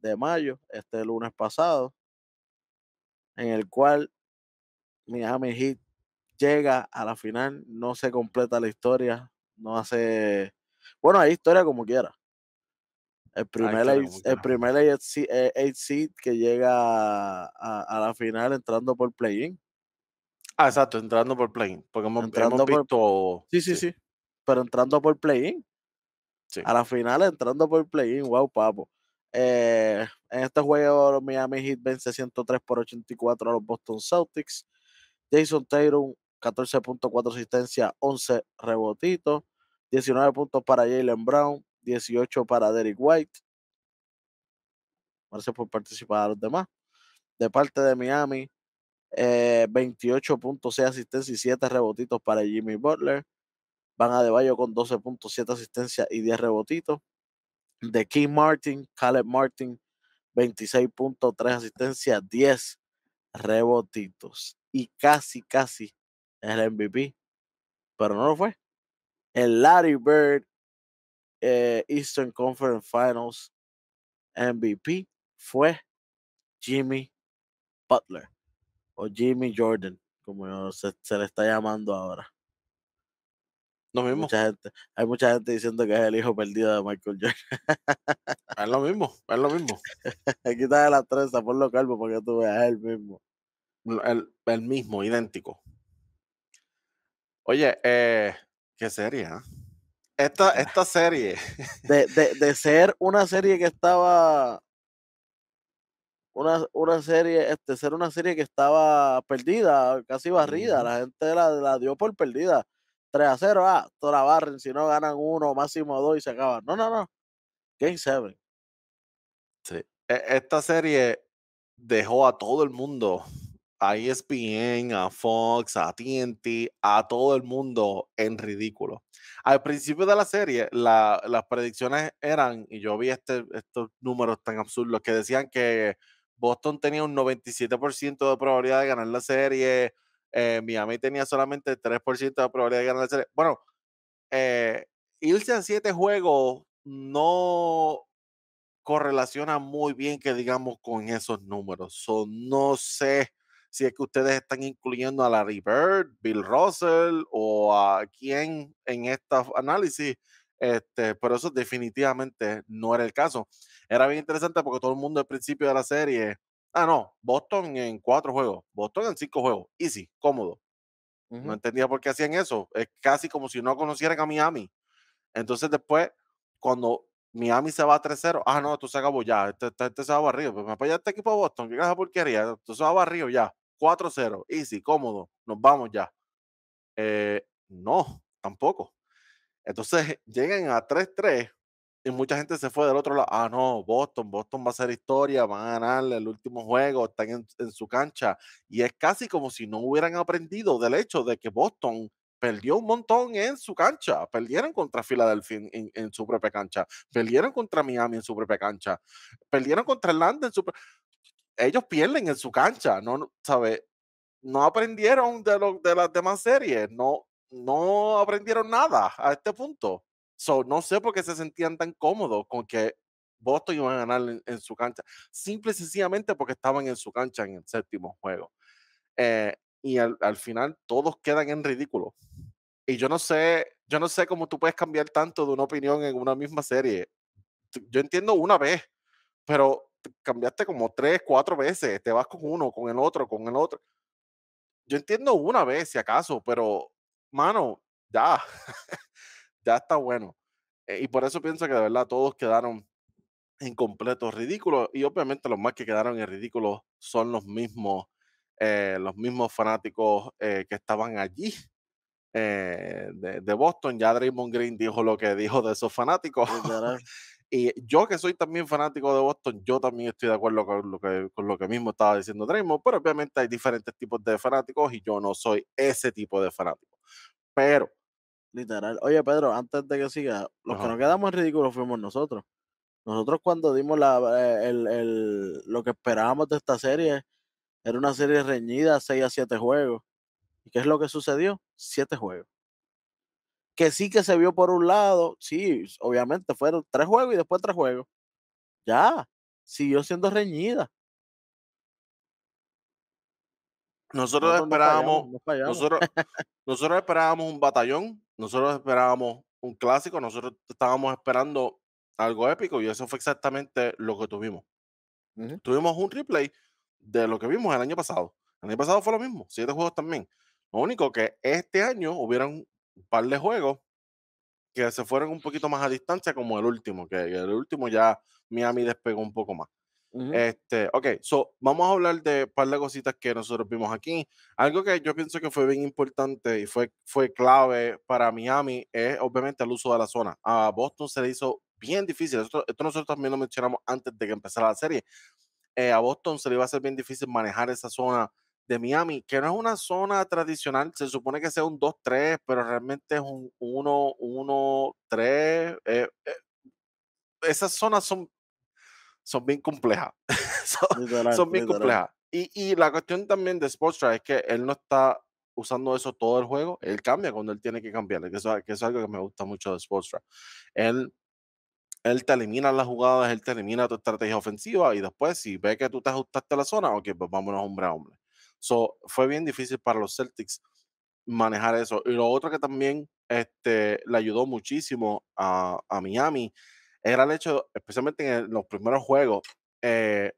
de mayo, este lunes pasado, en el cual Miami hit llega a la final, no se completa la historia, no hace... Bueno, hay historia como quiera. El ah, primer, el primer eight seed, que llega a, la final entrando por play-in. Ah, exacto, entrando por play-in. Porque hemos, entrando sí, sí, sí, Pero entrando por play-in. A la final entrando por play-in. Wow, papo. Eh, en este juego, Miami Heat vence 103 por 84 a los Boston Celtics. Jason Taylor 14.4 asistencia, 11 rebotitos, 19 puntos para Jalen Brown, 18 para Derek White. Gracias por participar a los demás. De parte de Miami, 28.6 eh, asistencia y 7 rebotitos para Jimmy Butler. Van a De con 12.7 asistencia y 10 rebotitos. De King Martin, Caleb Martin, 26.3 asistencia, 10 rebotitos. Y casi, casi es el MVP, pero no lo fue. El Larry Bird eh, Eastern Conference Finals MVP fue Jimmy Butler o Jimmy Jordan, como se, le está llamando ahora. Lo mismo. hay mucha gente diciendo que es el hijo perdido de Michael Jordan. Ah, es lo mismo, es lo mismo. Aquí está la trenza, ponlo calvo porque tú veas, el mismo. el mismo, idéntico. Oye, eh, qué serie, ¿ah? Esta, esta serie. De, de, ser una serie que estaba. Una, una serie, este, ser una serie que estaba perdida, casi barrida. La gente la, la, dio por perdida. 3 a 0, ah, toda la barren, si no ganan uno, máximo dos y se acaban. No, no, no. Game 7. Sí. E, esta serie dejó a todo el mundo a ESPN, a Fox, a TNT, a todo el mundo en ridículo. Al principio de la serie, las predicciones eran, y yo vi este, estos números tan absurdos, que decían que Boston tenía un 97% de probabilidad de ganar la serie, eh, Miami tenía solamente 3% de probabilidad de ganar la serie. Bueno, eh, irse a siete juegos no correlaciona muy bien que digamos con esos números. Son, no sé si es que ustedes están incluyendo a Larry Bird, Bill Russell o a quién en esta análisis. Este, pero eso definitivamente no era el caso. Era bien interesante porque todo el mundo al principio de la serie, ah, no, Boston en cuatro juegos, Boston en cinco juegos, easy, cómodo. No entendía por qué hacían eso. Es casi como si no conocieran a Miami. Entonces después, cuando Miami se va a 3-0, ah, no, tú se acabó ya, este, se va barrido. pero pues, me apoya este equipo de Boston, qué caja porquería, tú se va barrido ya. 4-0, easy, cómodo, nos vamos ya. Eh, no, tampoco. Entonces llegan a 3-3 y mucha gente se fue del otro lado. Ah, no, Boston, Boston va a ser historia, van a ganarle el último juego, están en, su cancha. Y es casi como si no hubieran aprendido del hecho de que Boston perdió un montón en su cancha. Perdieron contra Philadelphia en, su propia cancha. Perdieron contra Miami en su propia cancha. Perdieron contra Atlanta en su propia ellos pierden en su cancha, no, ¿sabes? No aprendieron de, lo, de las demás series, no, no aprendieron nada a este punto. So, no sé por qué se sentían tan cómodos con que Boston iba a ganar en, su cancha. Simple y sencillamente porque estaban en su cancha en el séptimo juego. Eh, y al, al, final todos quedan en ridículo. Y yo no sé, yo no sé cómo tú puedes cambiar tanto de una opinión en una misma serie. Yo entiendo una vez, pero cambiaste como tres, cuatro veces, te vas con uno, con el otro, con el otro. Yo entiendo una vez, si acaso, pero, mano, ya, ya está bueno. Eh, y por eso pienso que de verdad todos quedaron en completo ridículo y obviamente los más que quedaron en ridículo son los mismos, eh, los mismos fanáticos eh, que estaban allí. de, de, Boston. Ya Draymond Green dijo lo que dijo de esos fanáticos. Y yo que soy también fanático de Boston, yo también estoy de acuerdo con lo que, con lo que mismo estaba diciendo Draymond, pero obviamente hay diferentes tipos de fanáticos y yo no soy ese tipo de fanático. Pero, literal, oye Pedro, antes de que siga, los que nos quedamos ridículos fuimos nosotros. Nosotros cuando dimos la, eh, lo que esperábamos de esta serie, era una serie reñida, 6 a 7 juegos. ¿Y qué es lo que sucedió? 7 juegos que sí que se vio por un lado, sí, obviamente fueron tres juegos y después tres juegos. Ya, siguió siendo reñida. Nosotros, esperábamos, Nosotros, esperábamos un batallón, nosotros esperábamos un clásico, nosotros estábamos esperando algo épico y eso fue exactamente lo que tuvimos. Tuvimos un replay de lo que vimos el año pasado. El año pasado fue lo mismo, siete juegos también. Lo único que este año hubieran un par de juegos que se fueron un poquito más a distancia, como el último, que el último ya Miami despegó un poco más. este, ok, so, vamos a hablar de un par de cositas que nosotros vimos aquí. Algo que yo pienso que fue bien importante y fue, fue clave para Miami es obviamente el uso de la zona. A Boston se le hizo bien difícil. Esto, nosotros también lo mencionamos antes de que empezara la serie. Eh, a Boston se le iba a hacer bien difícil manejar esa zona de Miami, que no es una zona tradicional, se supone que sea un 2-3, pero realmente es un 1-1-3. Eh, eh, esas zonas son, son bien complejas. son, bien complejas. Y, y, la cuestión también de Sportstra es que él no está usando eso todo el juego, él cambia cuando él tiene que cambiar, que es algo que me gusta mucho de Sportstra. Él él te elimina las jugadas, él te elimina tu estrategia ofensiva y después si ve que tú te ajustaste a la zona, ok, pues vámonos hombre a hombre fue bien difícil para los Celtics manejar eso. Y lo otro que también este, le ayudó muchísimo a, Miami era el hecho, especialmente en los primeros juegos, eh,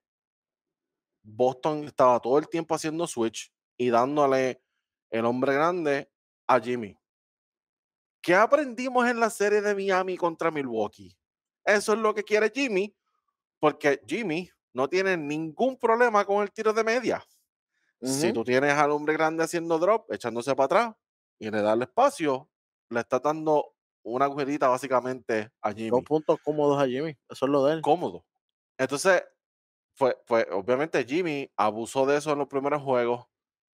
Boston estaba todo el tiempo haciendo switch y dándole el hombre grande a Jimmy. ¿Qué aprendimos en la serie de Miami contra Milwaukee? Eso es lo que quiere Jimmy, porque Jimmy no tiene ningún problema con el tiro de media. Si tú tienes al hombre grande haciendo drop, echándose para atrás y le da el espacio, le está dando una agujerita básicamente a Jimmy. Dos puntos cómodos a Jimmy, eso es lo de él. Cómodo. Entonces, fue, fue, obviamente Jimmy abusó de eso en los primeros juegos.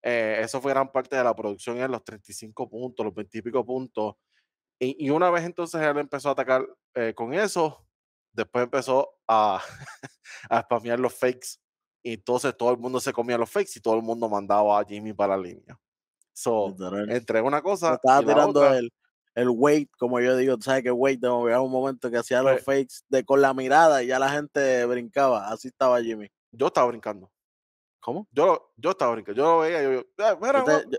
Eh, eso fue gran parte de la producción en los 35 puntos, los 20 y pico puntos. Y, una vez entonces él empezó a atacar eh, con eso, después empezó a, a spamear los fakes entonces todo el mundo se comía los fakes y todo el mundo mandaba a Jimmy para la línea. So, entre una cosa. estaba tirando el, el weight, como yo digo, ¿sabes qué weight? De había un momento que hacía los pues fakes de, con la mirada y ya la gente brincaba. Así estaba Jimmy. Yo estaba brincando. ¿Cómo? Yo, yo estaba brincando. Yo lo veía. Yo, yo, eh,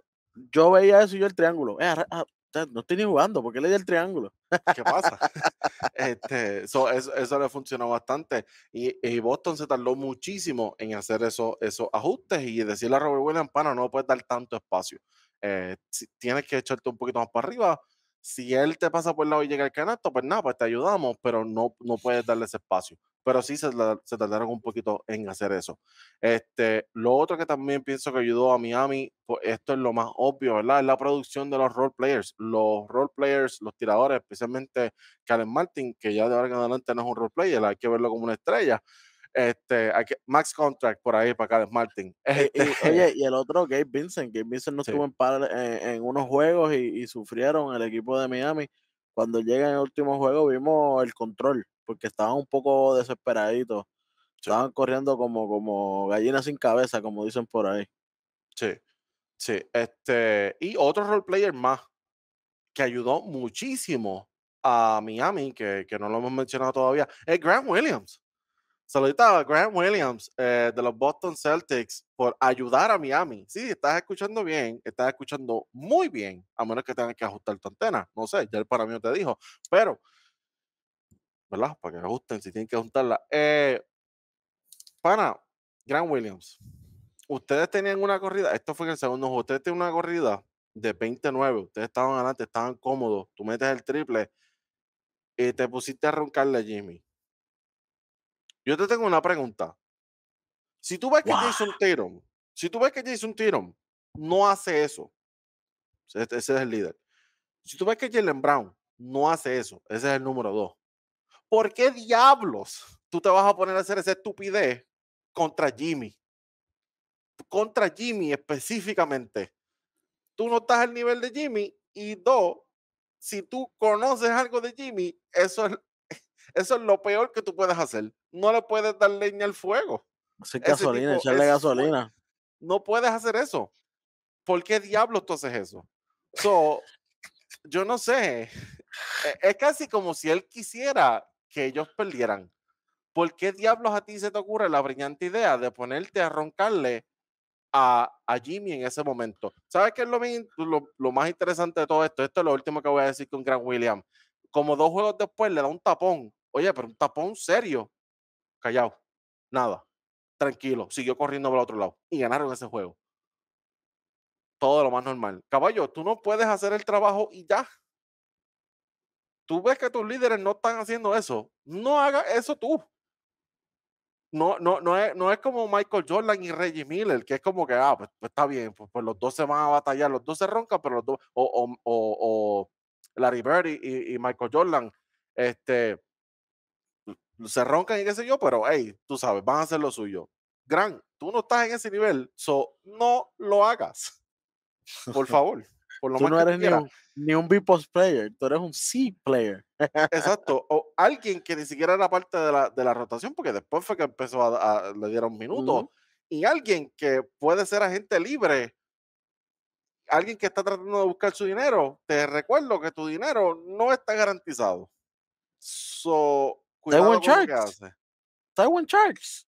yo, veía eso y yo el triángulo. Eh, ah, no estoy ni jugando, porque le di el triángulo. ¿Qué pasa? Este, eso, eso, le funcionó bastante. Y, Boston se tardó muchísimo en hacer esos ajustes y decirle a Robert Williams, pana, no puedes dar tanto espacio. Eh, tienes que echarte un poquito más para arriba. Si él te pasa por el lado y llega al canasto, pues nada, pues te ayudamos, pero no, no puedes darle ese espacio pero sí se, tardaron un poquito en hacer eso. Este, lo otro que también pienso que ayudó a Miami, pues, esto es lo más obvio, ¿verdad? Es la producción de los role players. Los role players, los tiradores, especialmente Karen Martin, que ya de ahora en adelante no es un role player, hay que verlo como una estrella. Este, hay que, Max Contract por ahí para Karen Martin. Eh, y, este oye, y el otro, Gabe Vincent. que Vincent no estuvo eh, en, unos juegos y, y sufrieron el equipo de Miami. Cuando llega en el último juego, vimos el control porque estaban un poco desesperaditos. Estaban corriendo como, como gallinas sin cabeza, como dicen por ahí. Sí, sí. Este, y otro role player más que ayudó muchísimo a Miami, que, no lo hemos mencionado todavía, es Grant Williams. Saludita a Grant Williams eh, de los Boston Celtics por ayudar a Miami. Sí, estás escuchando bien, estás escuchando muy bien, a menos que tengas que ajustar tu antena. No sé, ya el para mí te dijo, pero ¿verdad? Para que ajusten, si tienen que juntarla. Eh, pana, Grant Williams, ustedes tenían una corrida, esto fue en el segundo juego, ustedes tenían una corrida de 29, ustedes estaban adelante, estaban cómodos, tú metes el triple y te pusiste a roncarle a Jimmy. Yo te tengo una pregunta. Si tú ves que Jason Tatum, si tú ves que Jason Tatum no hace eso, ese es el líder. Si tú ves que Jalen Brown no hace eso, ese es el número dos. ¿Por qué diablos tú te vas a poner a hacer esa estupidez contra Jimmy? Contra Jimmy específicamente. Tú no estás al nivel de Jimmy y dos, si tú conoces algo de Jimmy, eso es, eso es lo peor que tú puedes hacer. No le puedes dar leña al fuego. Hacer gasolina, echarle gasolina. No puedes hacer eso. ¿Por qué diablos tú haces eso? yo no sé. Es casi como si él quisiera que ellos perdieran. ¿Por qué diablos a ti se te ocurre la brillante idea de ponerte a roncarle a, a Jimmy en ese momento? ¿Sabes qué es lo, lo, más interesante de todo esto? Esto es lo último que voy a decir con Grant Williams. Como dos juegos después le da un tapón. Oye, pero un tapón serio. Callado. Nada. Tranquilo. Siguió corriendo para el otro lado. Y ganaron ese juego todo lo más normal. Caballo, tú no puedes hacer el trabajo y ya tú ves que tus líderes no están haciendo eso, no hagas eso tú. No, no, no, es, no es como Michael Jordan y Reggie Miller, que es como que, ah, pues, pues está bien, pues, pues, los dos se van a batallar, los dos se roncan, pero los dos, o, o, o, Larry Bird y, Michael Jordan, este, se roncan y qué sé yo, pero hey, tú sabes, van a hacer lo suyo. Gran, tú no estás en ese nivel, so no lo hagas. Por favor. Por tú no eres ni un, B-Post player, tú eres un C player. Exacto, o alguien que ni siquiera era parte de la, de la rotación, porque después fue que empezó a, le dieron minutos. Y alguien que puede ser agente libre, alguien que está tratando de buscar su dinero, te recuerdo que tu dinero no está garantizado. So, cuidado Taiwan con Taiwan Sharks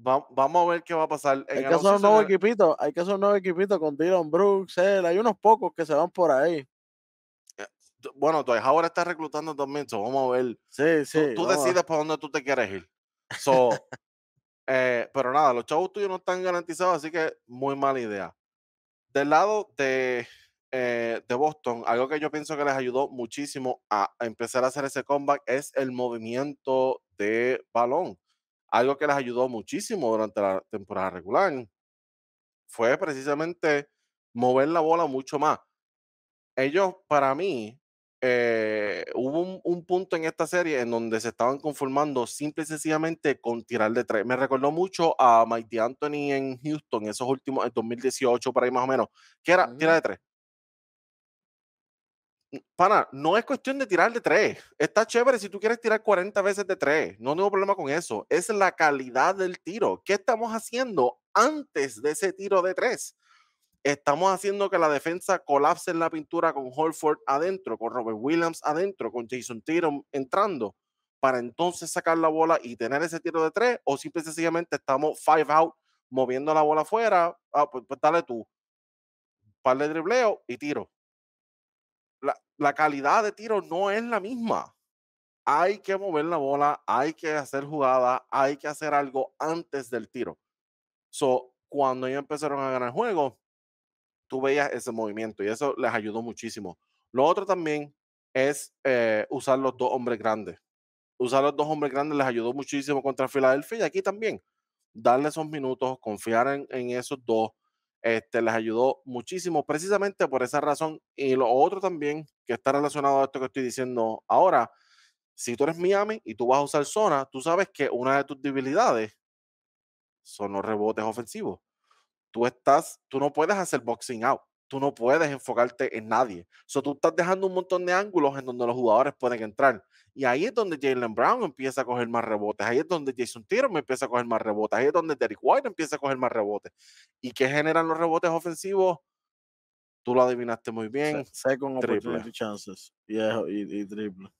vamos a ver qué va a pasar. En hay que hacer un nuevo equipito, hay que con Dylan Brooks, hay unos pocos que se van por ahí. Eh, bueno, tú ahora está reclutando también, so vamos a ver. Sí, sí. Tú, decides por dónde tú te quieres ir. So, eh, pero nada, los chavos tuyos no están garantizados, así que muy mala idea. Del lado de, eh, de Boston, algo que yo pienso que les ayudó muchísimo a empezar a hacer ese comeback es el movimiento de balón algo que les ayudó muchísimo durante la temporada regular fue precisamente mover la bola mucho más. Ellos, para mí, eh, hubo un, punto en esta serie en donde se estaban conformando simple y sencillamente con tirar de tres. Me recordó mucho a Mighty Anthony en Houston, esos últimos, en 2018, por ahí más o menos, que era tirar mm. de tres. Para, no es cuestión de tirar de tres. Está chévere si tú quieres tirar 40 veces de tres. No tengo problema con eso. Es la calidad del tiro. ¿Qué estamos haciendo antes de ese tiro de tres? Estamos haciendo que la defensa colapse en la pintura con Holford adentro, con Robert Williams adentro, con Jason Tatum entrando, para entonces sacar la bola y tener ese tiro de tres, o simplemente sencillamente estamos five out, moviendo la bola afuera, ah, pues, pues, dale tú, par de dribleo y tiro la calidad de tiro no es la misma. Hay que mover la bola, hay que hacer jugada, hay que hacer algo antes del tiro. So, cuando ellos empezaron a ganar juegos, tú veías ese movimiento y eso les ayudó muchísimo. Lo otro también es eh, usar los dos hombres grandes. Usar los dos hombres grandes les ayudó muchísimo contra Filadelfia y aquí también. Darle esos minutos, confiar en, en esos dos, este, les ayudó muchísimo precisamente por esa razón. Y lo otro también que está relacionado a esto que estoy diciendo ahora. Si tú eres Miami y tú vas a usar zona, tú sabes que una de tus debilidades son los rebotes ofensivos. Tú estás, tú no puedes hacer boxing out. Tú no puedes enfocarte en nadie. sea, tú estás dejando un montón de ángulos en donde los jugadores pueden entrar. Y ahí es donde Jalen Brown empieza a coger más rebotes. Ahí es donde Jason me empieza a coger más rebotes. Ahí es donde Derek White empieza a coger más rebotes. ¿Y qué generan los rebotes ofensivos? Tú lo adivinaste muy bien. Second triple. opportunity chances. Viejo. y, triple.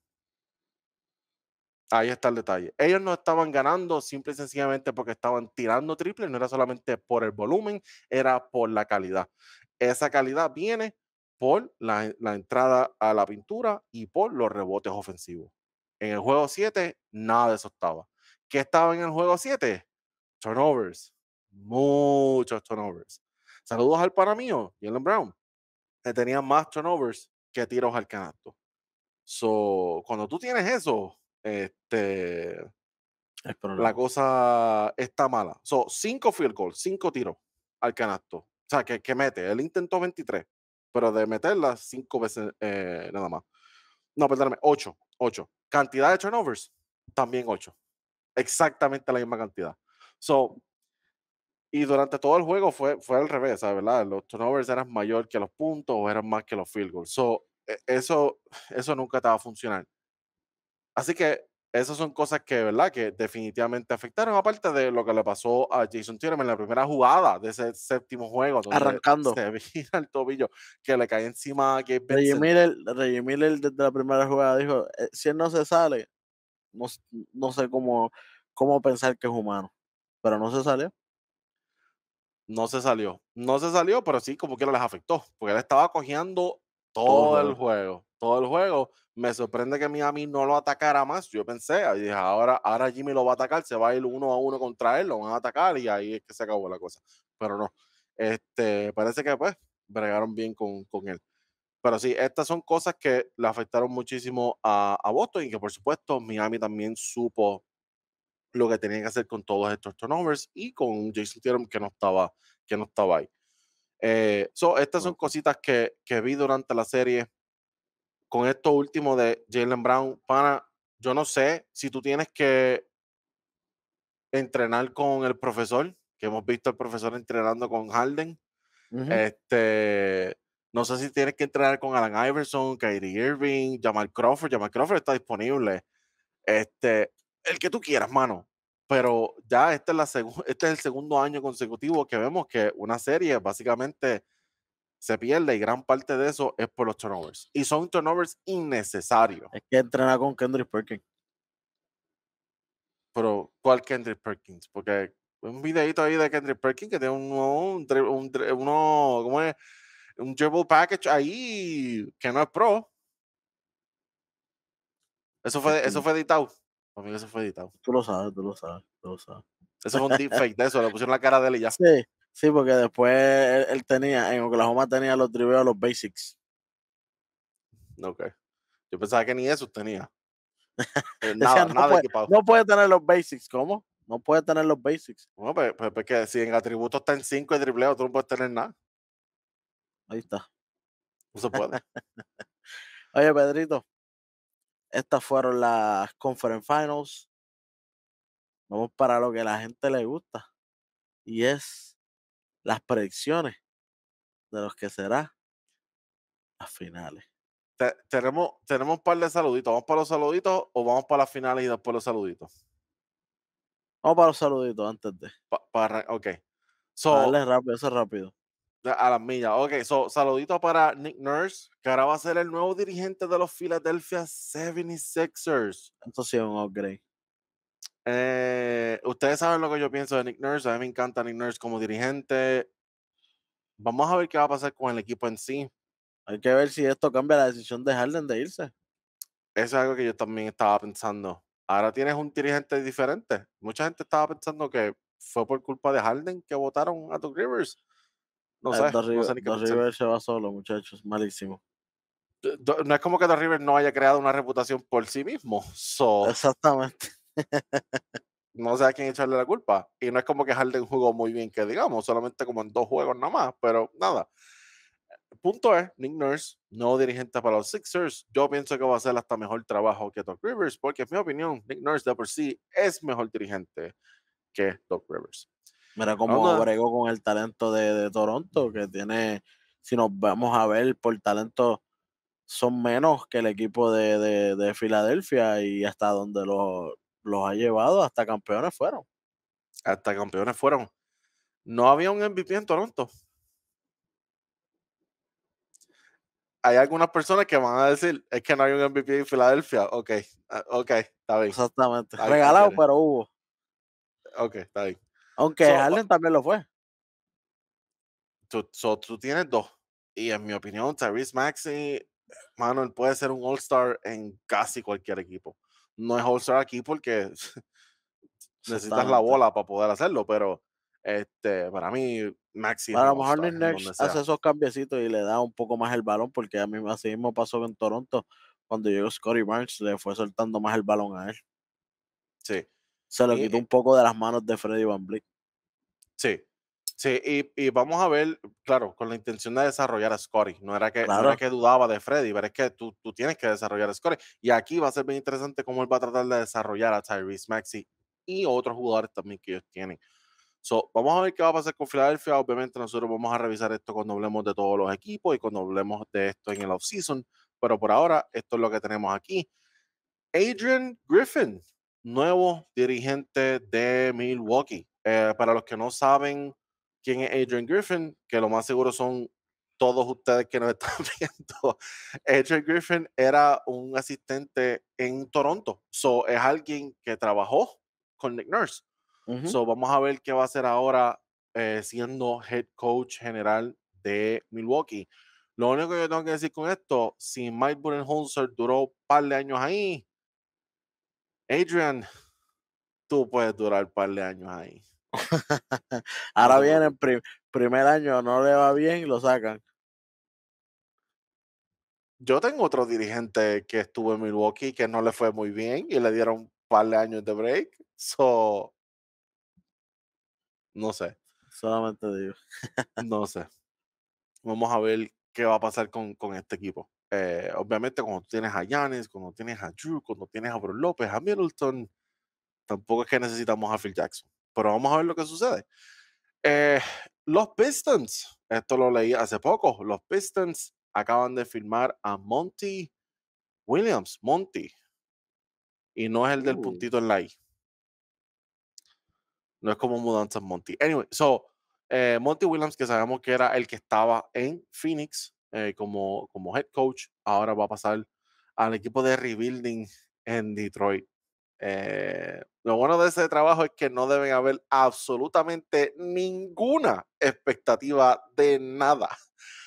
Ahí está el detalle. Ellos no estaban ganando simple y sencillamente porque estaban tirando triple, no era solamente por el volumen, era por la calidad. Esa calidad viene por la, entrada a la pintura y por los rebotes ofensivos. En el juego 7, nada de eso estaba. ¿Qué estaba en el juego 7? Turnovers. Muchos turnovers. Saludos al para mío, Jalen Brown tenían más turnovers que tiros al canasto. So, cuando tú tienes eso, este, la cosa está mala. So, cinco field goals, cinco tiros al canasto. O sea, que, que mete. Él intentó 23, pero de meterlas cinco veces eh, nada más. No, perdóname, ocho, ocho. Cantidad de turnovers, también ocho. Exactamente la misma cantidad. So, y durante todo el juego fue, fue al revés, ¿sabes? ¿verdad? Los turnovers eran mayor que los puntos o eran más que los field goals. E, eso, eso nunca estaba funcionando. Así que esas son cosas que, ¿verdad? Que definitivamente afectaron, aparte de lo que le pasó a Jason Tatum en la primera jugada de ese séptimo juego. Arrancando. Se vira el tobillo, que le cae encima que Gabe Reggie Miller, desde la primera jugada dijo, eh, si él no se sale, no, no sé cómo, cómo pensar que es humano, pero no se sale no se salió. No se salió, pero sí como que les afectó, porque él estaba cojeando todo, el juego, todo el juego. Me sorprende que Miami no lo atacara más. Yo pensé, ahora, ahora Jimmy lo va a atacar, se va a ir uno a uno contra él, lo van a atacar y ahí es que se acabó la cosa. Pero no, este, parece que pues bregaron bien con, con él. Pero sí, estas son cosas que le afectaron muchísimo a, a Boston y que por supuesto Miami también supo lo que tenían que hacer con todos estos turnovers y con Jason Tatum que no estaba, que no estaba ahí. Eh, estas son cositas que, vi durante la serie. Con esto último de Jalen Brown, Pana. yo no sé si tú tienes que entrenar con el profesor, que hemos visto el profesor entrenando con Harden. Este, no sé si tienes que entrenar con Alan Iverson, Kyrie Irving, Jamal Crawford. Jamal Crawford está disponible. Este, el que tú quieras, mano. Pero ya este es, la este es el segundo año consecutivo que vemos que una serie básicamente se pierde y gran parte de eso es por los turnovers. Y son turnovers innecesarios. Es que entrena con Kendrick Perkins. Pero, ¿cuál Kendrick Perkins? Porque un videito ahí de Kendrick Perkins que tiene un, un, uno, ¿cómo es? un dribble package ahí que no es pro. Eso fue, eso fue editado mí eso fue editado. Tú lo sabes, tú lo sabes, tú lo sabes. Eso fue un deepfake de eso, le pusieron la cara de él y ya. Sí, sí, porque después él, tenía, en Oklahoma tenía los dribleos los basics. Ok. Yo pensaba que ni eso tenía. Eh, nada, no, nada puede, no tener los basics, ¿cómo? No puede tener los basics. no pues, pues, pues, que si en atributos está en 5 de dribleo, tú no puedes tener nada. Ahí está. No se puede. Oye, Pedrito, estas fueron las Conference Finals. Vamos para lo que a la gente le gusta. Y es las predicciones de los que será las finales. tenemos, tenemos un par de saluditos. ¿Vamos para los saluditos o vamos para las finales y después los saluditos? Vamos para los saluditos antes de. para, ok. Dale rápido, eso es rápido. A las millas. Ok, so, saludito para Nick Nurse, que ahora va a ser el nuevo dirigente de los Philadelphia 76ers. Esto sí es un upgrade. Eh, ustedes saben lo que yo pienso de Nick Nurse. A mí me encanta Nick Nurse como dirigente. Vamos a ver qué va a pasar con el equipo en sí. Hay que ver si esto cambia la decisión de Harden de irse. Eso es algo que yo también estaba pensando. Ahora tienes un dirigente diferente. Mucha gente estaba pensando que fue por culpa de Harden que votaron a Doc Rivers. No eh, sé. Rivers se va solo, muchachos. Malísimo. Eh, no es como que Doc River no haya creado una reputación por sí mismo. Exactamente. no sé a quién echarle la culpa. Y no es como que Harden jugó muy bien, que digamos, solamente como en dos juegos nomás más, pero nada. Punto es, Nick Nurse, no dirigente para los Sixers, yo pienso que va a hacer hasta mejor trabajo que Doc Rivers, porque en mi opinión, Nick Nurse de por sí es mejor dirigente que Doc Rivers. Mira cómo agregó con el talento de, de, Toronto, que tiene, si nos vamos a ver por talento, son menos que el equipo de, de, Filadelfia y hasta donde los, los ha llevado, hasta campeones fueron. Hasta campeones fueron. No había un MVP en Toronto. hay algunas personas que van a decir, es que no hay un MVP en Filadelfia. Ok, ah, ok, está bien. Exactamente. Regalado, pero hubo. Ok, está bien. Aunque so, también lo fue. Tú, tienes dos. Y en mi opinión, Tyrese Maxi, Manuel puede ser un All-Star en casi cualquier equipo. No es All-Star aquí porque necesitas la bola para poder hacerlo, pero este, para mí, Maxi. Para lo mejor hace esos cambiecitos y le da un poco más el balón, porque a mí así mismo pasó en Toronto. Cuando llegó Scotty Barnes, le fue soltando más el balón a él. Sí. Se lo quitó eh un poco de las manos de Freddy Van Bleek. Sí. Sí, y, y, vamos a ver, claro, con la intención de desarrollar a Scotty. No era que, no era que dudaba de Freddy, pero es que tú, tú tienes que desarrollar a Scotty. Y aquí va a ser bien interesante cómo él va a tratar de desarrollar a Tyrese Maxi y otros jugadores también que ellos tienen. So, vamos a ver qué va a pasar con Philadelphia. Obviamente nosotros vamos a revisar esto cuando hablemos de todos los equipos y cuando hablemos de esto en el offseason. Pero por ahora, esto es lo que tenemos aquí. Adrian Griffin, nuevo dirigente de Milwaukee eh, para los que no saben quién es Adrian Griffin, que lo más seguro son todos ustedes que nos están viendo, Adrian Griffin era un asistente en Toronto. So, es alguien que trabajó con Nick Nurse. So, vamos a ver qué va a hacer ahora eh, siendo head coach general de Milwaukee. Lo único que yo tengo que decir con esto, si Mike Budenholzer duró un par de años ahí, Adrian, tú puedes durar un par de años ahí. Ahora viene el primer año, no le va bien y lo sacan. Yo tengo otro dirigente que estuvo en Milwaukee que no le fue muy bien y le dieron un par de años de break. So, no sé. Solamente digo. no sé. Vamos a ver qué va a pasar con, con este equipo. Eh, obviamente, cuando tienes a Yanis, cuando tienes a Drew, cuando tienes a Bruce López, a Middleton, tampoco es que necesitamos a Phil Jackson pero vamos a ver lo que sucede. Eh, los Pistons, esto lo leí hace poco, los Pistons acaban de firmar a Monty Williams, Monty, y no es el del puntito en la I. No es como Mudanza Monty. Anyway, so, eh, Monty Williams, que sabemos que era el que estaba en Phoenix eh, como, como head coach, ahora va a pasar al equipo de rebuilding en Detroit. Eh, lo bueno de ese trabajo es que no deben haber absolutamente ninguna expectativa de nada.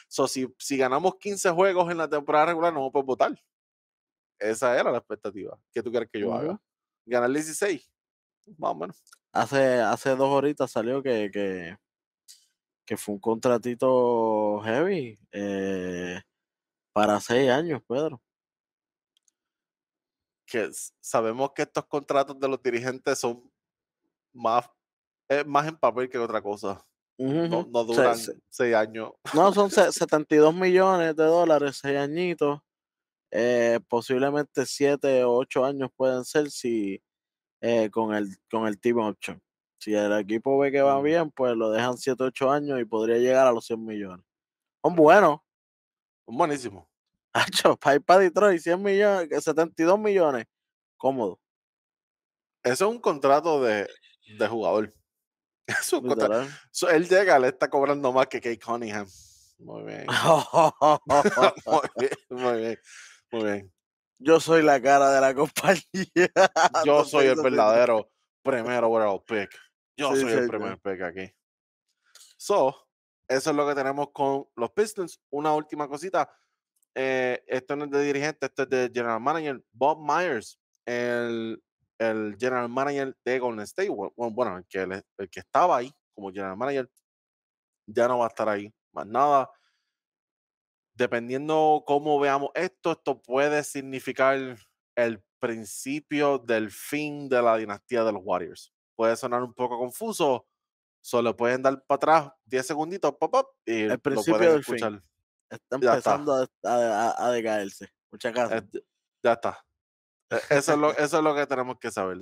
So, si, si ganamos 15 juegos en la temporada regular, no podemos votar. Esa era la expectativa. ¿Qué tú quieres que yo haga? Ganar 16. Más o menos. Hace, hace dos horitas salió que, que, que fue un contratito heavy eh, para seis años, Pedro que sabemos que estos contratos de los dirigentes son más, eh, más en papel que otra cosa. no, duran seis años. No, son 72 millones de dólares, seis añitos. Eh, posiblemente siete o ocho años pueden ser si eh, con el con el team option. Si el equipo ve que va mm. bien, pues lo dejan siete o ocho años y podría llegar a los 100 millones. Son buenos. Son buenísimos. Hacho, para ir para Detroit, 100 millones, 72 millones. Cómodo. Eso es un contrato de, de jugador. él llega, le está cobrando más que Kate Cunningham. Muy bien. muy bien. muy bien, Yo soy la cara de la compañía. Yo soy el verdadero primero overall pick. Yo soy el primer pick aquí. So, eso es lo que tenemos con los Pistons. Una última cosita eh, esto no es de dirigente, esto es de general manager Bob Myers, el, el general manager de Golden State. Bueno, el, que, que estaba ahí como general manager ya no va a estar ahí. Más nada, dependiendo cómo veamos esto, esto puede significar el principio del fin de la dinastía de los Warriors. Puede sonar un poco confuso, solo pueden dar para atrás 10 segunditos pop, pop, y el principio lo pueden Está empezando A, decaerse. Muchas gracias. Este, ya está. E, eso es, lo, eso es lo que tenemos que saber.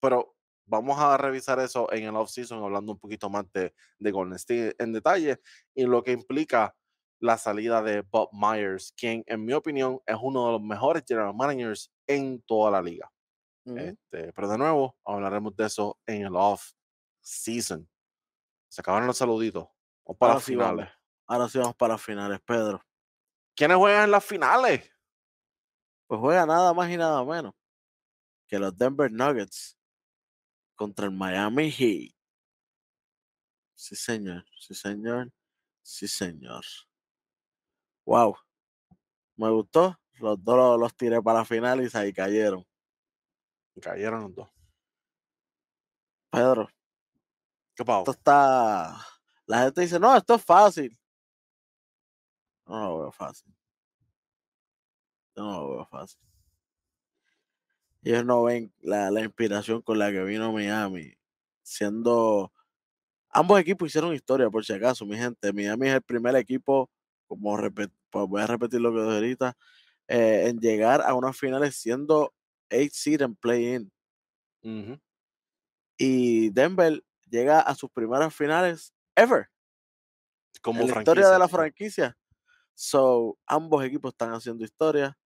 pero vamos a revisar eso en el off-season, hablando un poquito más de, de Golden State en detalle y lo que implica la salida de Bob Myers, quien en mi opinión es uno de los mejores general managers en toda la liga. este, pero de nuevo, hablaremos de eso en el off-season. Se acabaron los saluditos. O para finales. Ahora sí vamos para las finales, Pedro. ¿Quiénes juegan en las finales? Pues juega nada más y nada menos que los Denver Nuggets contra el Miami Heat. Sí, señor, sí, señor, sí, señor. Wow, me gustó. Los dos los, tiré para la finales y ahí cayeron. Cayeron los dos. Pedro, ¿qué Esto está. La gente dice, no, esto es fácil. No lo veo fácil. no lo veo fácil. Ellos no ven la, la inspiración con la que vino Miami. Siendo. Ambos equipos hicieron historia, por si acaso, mi gente. Miami es el primer equipo, como pues voy a repetir lo que dije ahorita, eh, en llegar a unas finales siendo 8 seed en play-in. Y Denver llega a sus primeras finales ever. Como la historia de la franquicia. So, ambos equipos están haciendo historia.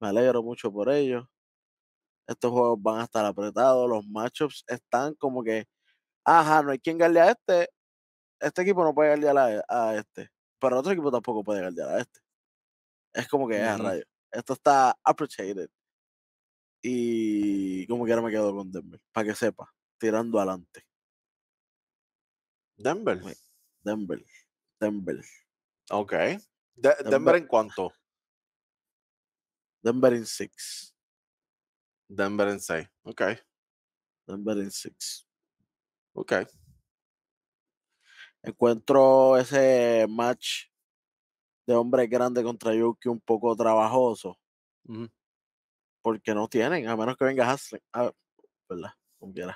Me alegro mucho por ellos. Estos juegos van a estar apretados. Los matchups están como que, ajá, no hay quien darle a este. Este equipo no puede darle a, este. Pero otro equipo tampoco puede darle a este. Es como que es ah, a rayo. Esto está appreciated. Y como que ahora me quedo con Denver. Para que sepa, tirando adelante. Denver. Denver. Denver. Ok. Denver, en cuánto? Denver en 6. Denver en 6. Ok. Denver en 6. Ok. Encuentro ese match de hombre grande contra Yuki un poco trabajoso. Porque no tienen, a menos que venga Hasling. Ah, ¿Verdad?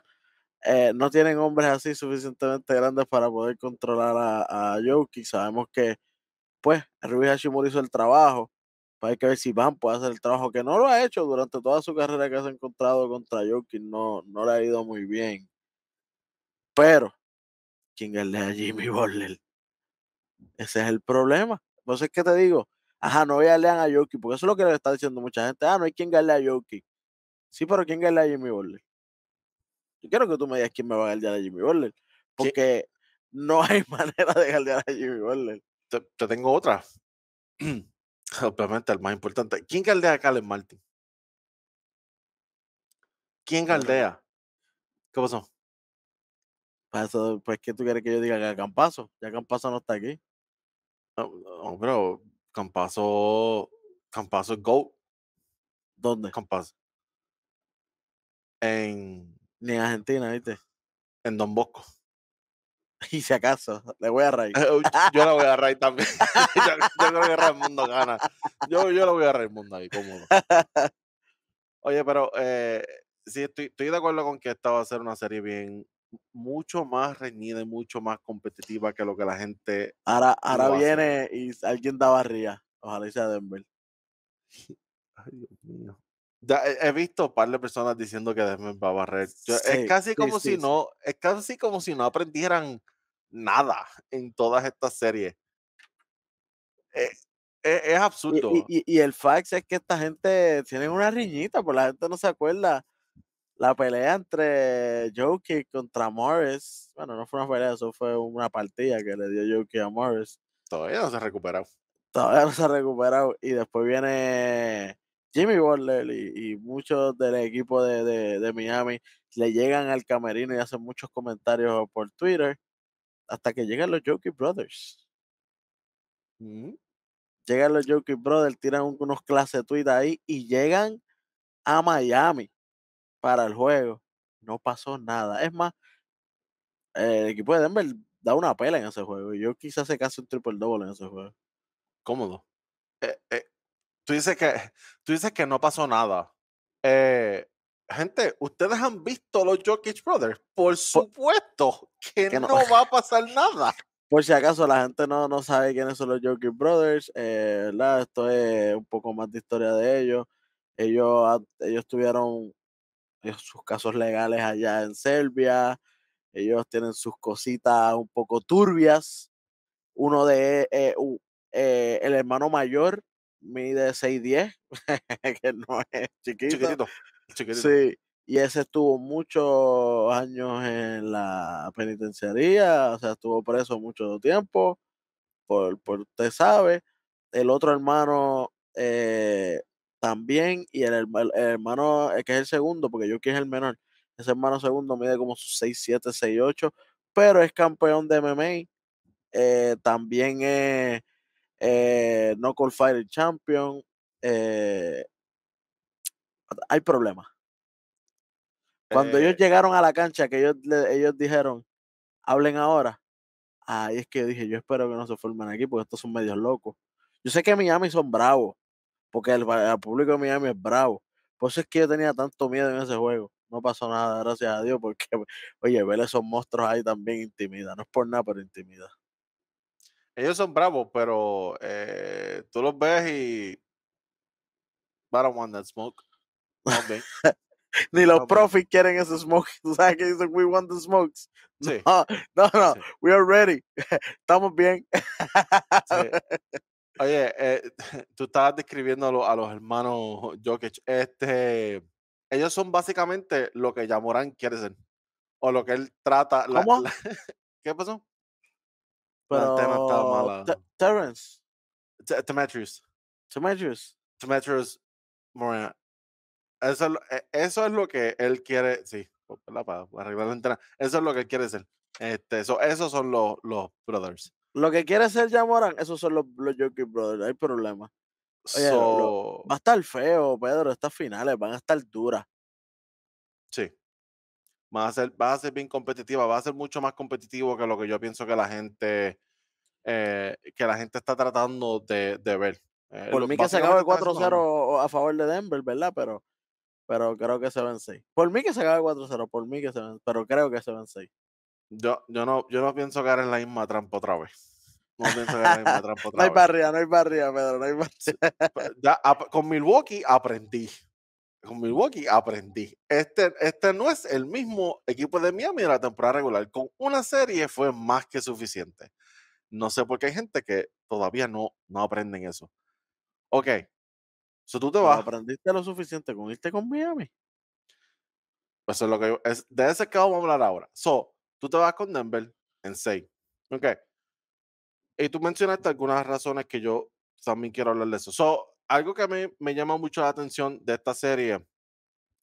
Eh, no tienen hombres así suficientemente grandes para poder controlar a, Yuki. Sabemos que pues Ruby Hashimura hizo el trabajo. Pues, hay que ver si Van puede hacer el trabajo que no lo ha hecho durante toda su carrera que se ha encontrado contra Jokic, no, no le ha ido muy bien. Pero, ¿quién es a Jimmy Butler? Ese es el problema. Entonces, ¿qué te digo? Ajá, no voy a a Jokic, porque eso es lo que le está diciendo mucha gente. Ah, no hay quien gale a Yoki, Sí, pero ¿quién galea a Jimmy Butler? Yo quiero que tú me digas quién me va a galear a Jimmy Butler, porque no hay manera de galear a Jimmy Butler te, tengo otra. Obviamente, el más importante. ¿Quién caldea a en Martin? ¿Quién galdea? Eh ¿Qué pasó? pues, ¿qué tú quieres que yo diga? Que campaso Ya Campazo no está aquí. No, campaso pero Go. ¿Dónde? Campazo. En. en Argentina, ¿viste? En Don Bosco. Y si acaso, le voy a Ray. Eh, yo la voy a Ray también. yo, yo, creo que mundo gana. Yo, yo la voy a el mundo ahí, cómodo. Oye, pero eh, sí, estoy, estoy de acuerdo con que esta va a ser una serie bien, mucho más reñida y mucho más competitiva que lo que la gente. Ahora, ahora viene y alguien da barría. Ojalá sea Denver. Ay, Dios mío. he, visto un par de personas diciendo que Denver va a barrer. es casi como si no, es casi como si no aprendieran nada en todas estas series. Eh, eh, es, absurdo. Y, el fax es que esta gente tiene una riñita, porque la gente no se acuerda. La pelea entre Jokic contra Morris, bueno, no fue una pelea, eso fue una partida que le dio Jokic a Morris. Todavía no se ha recuperado. Todavía no se ha recuperado. Y después viene Jimmy Butler y, muchos del equipo de, de Miami le llegan al camerino y hacen muchos comentarios por Twitter hasta que llegan los Joker Brothers. Mm. Llegan los Joker Brothers, tiran unos clases tweets ahí y llegan a Miami para el juego. No pasó nada. Es más, el equipo de Denver da una pela en ese juego. Yo quizás se casi un triple double en ese juego. Cómodo. Eh, eh, tú, dices que, tú dices que no pasó nada. Eh, gente, ustedes han visto los Jokic Brothers. Por supuesto que, no. va a pasar nada. Por si acaso la gente no, no sabe quiénes son los Jokic Brothers, eh, esto es un poco más de historia de ellos. Ellos, ellos tuvieron eh, sus casos legales allá en Serbia. Ellos tienen sus cositas un poco turbias. Uno de e, e, eh, el hermano mayor mide 6'10, que no es chiquito. chiquitito. Sí, y ese estuvo muchos años en la penitenciaría, o sea, estuvo preso mucho tiempo, por, por usted sabe. El otro hermano eh, también, y el, hermano eh, que es el segundo, porque yo que es el menor, ese hermano segundo mide como 6, 8, pero es campeón de MMA. Eh, también es no call Fighter Champion. Eh, hay problemas. Cuando ellos eh. llegaron a la cancha, que ellos, ellos dijeron, hablen ahora, ahí es que dije, yo espero que no se formen aquí, porque estos son medios locos. Yo sé que Miami son bravos, porque el, público de Miami es bravo. Por eso es que yo tenía tanto miedo en ese juego. No pasó nada, gracias a Dios, porque, oye, ver esos monstruos ahí también intimida. No es por nada, pero intimida. Ellos son bravos, pero eh, tú los ves y... Bottom one that smoke. Ni los okay. quieren ese smoke. sabes que dicen, we want the smokes. No, no, we are ready. Estamos bien. Oye, eh, tú estabas describiendo a los, hermanos Jokic. Este, ellos son básicamente lo que Yamoran quiere ser. O lo que él trata. ¿Cómo? ¿Qué pasó? Pero, Terrence. Demetrius. Demetrius. Demetrius Morena. Eso, e, eso es lo que él quiere, sí, Eso es lo que él quiere ser. Este, eso, esos son los, los brothers. Lo que quiere ser Jamoran, esos son los, los Jockey Brothers, hay problema. va a estar feo, Pedro, estas finales van a estar duras. Sí. Va a, ser, va a ser bien competitiva, va a ser mucho más competitivo que lo que yo pienso que la gente eh, que la gente está tratando de, de ver. Eh, Por mí que se el 4-0 a favor de Denver, ¿verdad? Pero pero creo que se ven 6. Por mí que se acabe 4-0, por mí que se pero creo que se ven 6. Yo, yo, no, yo no pienso caer en la misma trampa otra vez. No pienso caer en la misma trampa otra vez. no hay barrida, no hay barrida, Pedro, no hay pues, con Milwaukee aprendí. Con Milwaukee aprendí. Este, este no es el mismo equipo de Miami de la temporada regular. Con una serie fue más que suficiente. No sé por qué hay gente que todavía no, no aprenden eso. Ok, So, tú te vas, aprendiste lo suficiente con irte con Miami. Pues eso es lo que es, de ese vamos a hablar ahora. So, tú te vas con Denver en 6. Ok. Y tú mencionaste algunas razones que yo también quiero hablar de eso. So, algo que a mí me llama mucho la atención de esta serie,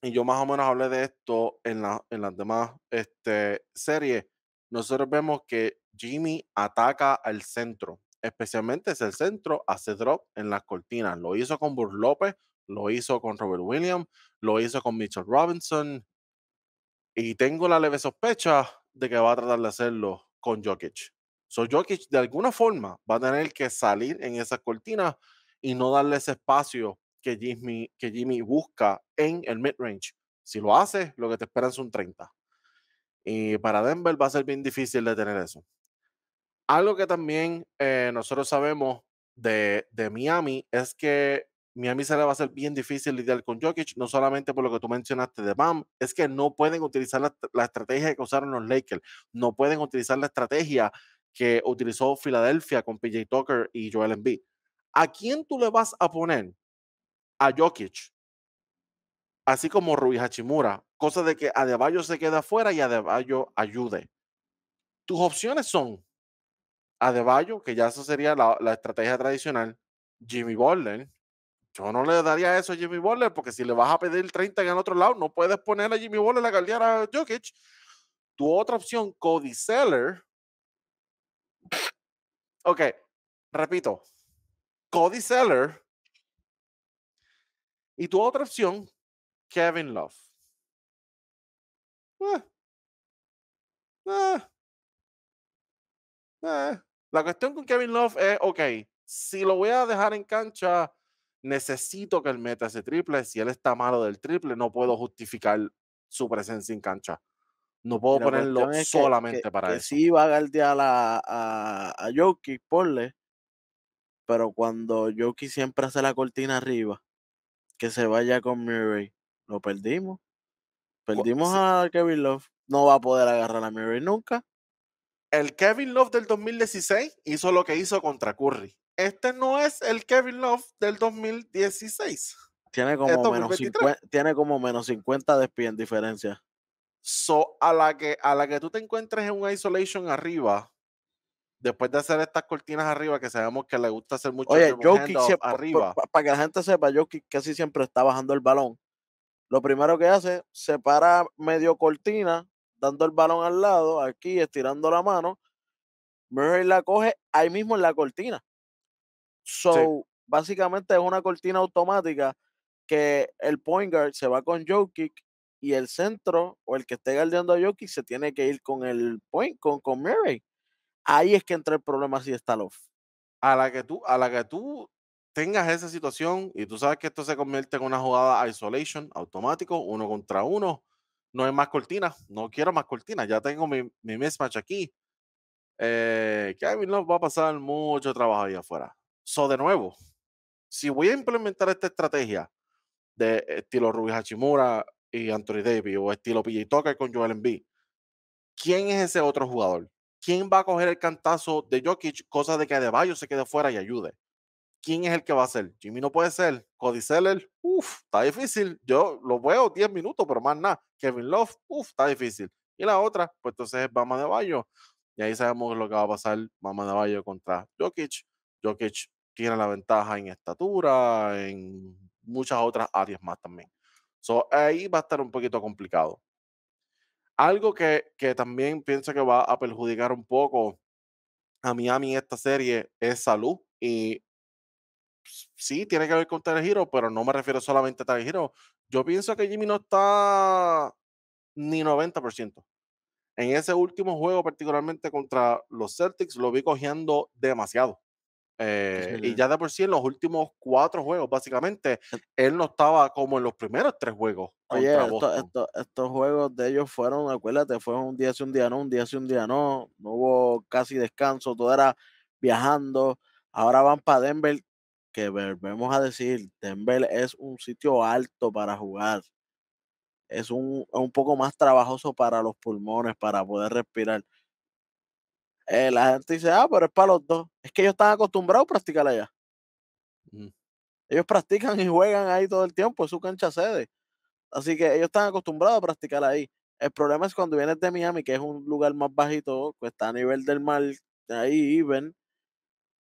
y yo más o menos hablé de esto en, la, en las demás este, series, nosotros vemos que Jimmy ataca al centro especialmente es el centro, hace drop en las cortinas. Lo hizo con Burr López, lo hizo con Robert Williams, lo hizo con Mitchell Robinson. Y tengo la leve sospecha de que va a tratar de hacerlo con Jokic. So Jokic de alguna forma va a tener que salir en esas cortinas y no darle ese espacio que Jimmy, que Jimmy busca en el mid-range. Si lo hace, lo que te esperan son 30. Y para Denver va a ser bien difícil de tener eso. Algo que también eh, nosotros sabemos de, Miami es que Miami se le va a hacer bien difícil lidiar con Jokic, no solamente por lo que tú mencionaste de Bam, es que no pueden utilizar la, la estrategia que usaron los Lakers, no pueden utilizar la estrategia que utilizó Filadelfia con PJ Tucker y Joel Embiid. ¿A quién tú le vas a poner a Jokic? Así como Rui Hachimura, cosa de que Adebayo se quede afuera y a Adebayo ayude. Tus opciones son a Adebayo, que ya eso sería la, estrategia tradicional, Jimmy Butler. Yo no le daría eso a Jimmy Butler, porque si le vas a pedir 30 en el otro lado, no puedes poner a Jimmy Butler la caldera a Jokic. Tu otra opción, Cody Seller. Ok, repito. Cody Seller. Y tu otra opción, Kevin Love. Eh. Eh. Eh. La cuestión con Kevin Love es, ok, si lo voy a dejar en cancha, necesito que él meta ese triple. Si él está malo del triple, no puedo justificar su presencia en cancha. No puedo ponerlo solamente para que eso. va a agarrar a, a, a Jokic, ponle. Pero cuando Jokic siempre hace la cortina arriba, que se vaya con Murray, lo perdimos. Perdimos a Kevin Love. No va a poder agarrar a Murray nunca el Kevin Love del 2016 hizo lo que hizo contra Curry. Este no es el Kevin Love del 2016. Tiene como, menos 50, tiene como 50 en diferencia. So, a la, que, a la que tú te encuentres en un isolation arriba, después de hacer estas cortinas arriba, que sabemos que le gusta hacer mucho Oye, arriba. Para que la gente sepa, Jokic casi siempre está bajando el balón. Lo primero que hace, se para medio cortina, dando el balón al lado, aquí estirando la mano. Murray la coge ahí mismo en la cortina. So, básicamente es una cortina automática que el point guard se va con Kick y el centro o el que esté guardiando a Jokic se tiene que ir con el point, con, con Murray. Ahí es que entra el problema si está off. A la que tú, a la que tú tengas esa situación y tú sabes que esto se convierte en una jugada isolation automático, uno contra uno, no hay más cortina, no quiero más cortina, ya tengo mi, mi mismatch aquí. Eh, Kevin Love va a pasar mucho trabajo ahí afuera. So, de nuevo, si voy a implementar esta estrategia de estilo Ruby Hachimura y Anthony Davis o estilo PJ Tucker con Joel Embiid, ¿quién es ese otro jugador? ¿Quién va a coger el cantazo de Jokic, cosa de que Adebayo se quede fuera y ayude? ¿quién es el que va a ser? Jimmy no puede ser. Cody Seller, uff, está difícil. Yo lo veo 10 minutos, pero más nada. Kevin Love, uff, está difícil. Y la otra, pues entonces es Bama de Bayo. Y ahí sabemos lo que va a pasar Bama de Bayo contra Jokic. Jokic tiene la ventaja en estatura, en muchas otras áreas más también. So, ahí va a estar un poquito complicado. Algo que, que también pienso que va a perjudicar un poco a Miami en esta serie es salud y pues, sí, tiene que ver con Tyler pero no me refiero solamente a Tyler Yo pienso que Jimmy no está ni 90%. En ese último juego, particularmente contra los Celtics, lo vi cogiendo demasiado. Eh, y ya de por sí en los últimos cuatro juegos, básicamente, eh él no estaba como en los primeros tres juegos. Oye, estos juegos de ellos fueron, acuérdate, fueron un día sí, un día no, un día sí, un día no, no hubo casi descanso, todo era viajando. Ahora van para Denver, que volvemos a decir, Denver es un sitio alto para jugar. Es un, un poco más trabajoso para los pulmones, para poder respirar. Eh, la gente dice, ah, pero es para los dos. Es que ellos están acostumbrados a practicar allá. Mm. Ellos practican y juegan ahí todo el tiempo, es su cancha sede. Así que ellos están acostumbrados a practicar ahí. El problema es cuando vienes de Miami, que es un lugar más bajito, que está a nivel del mar, ahí, ven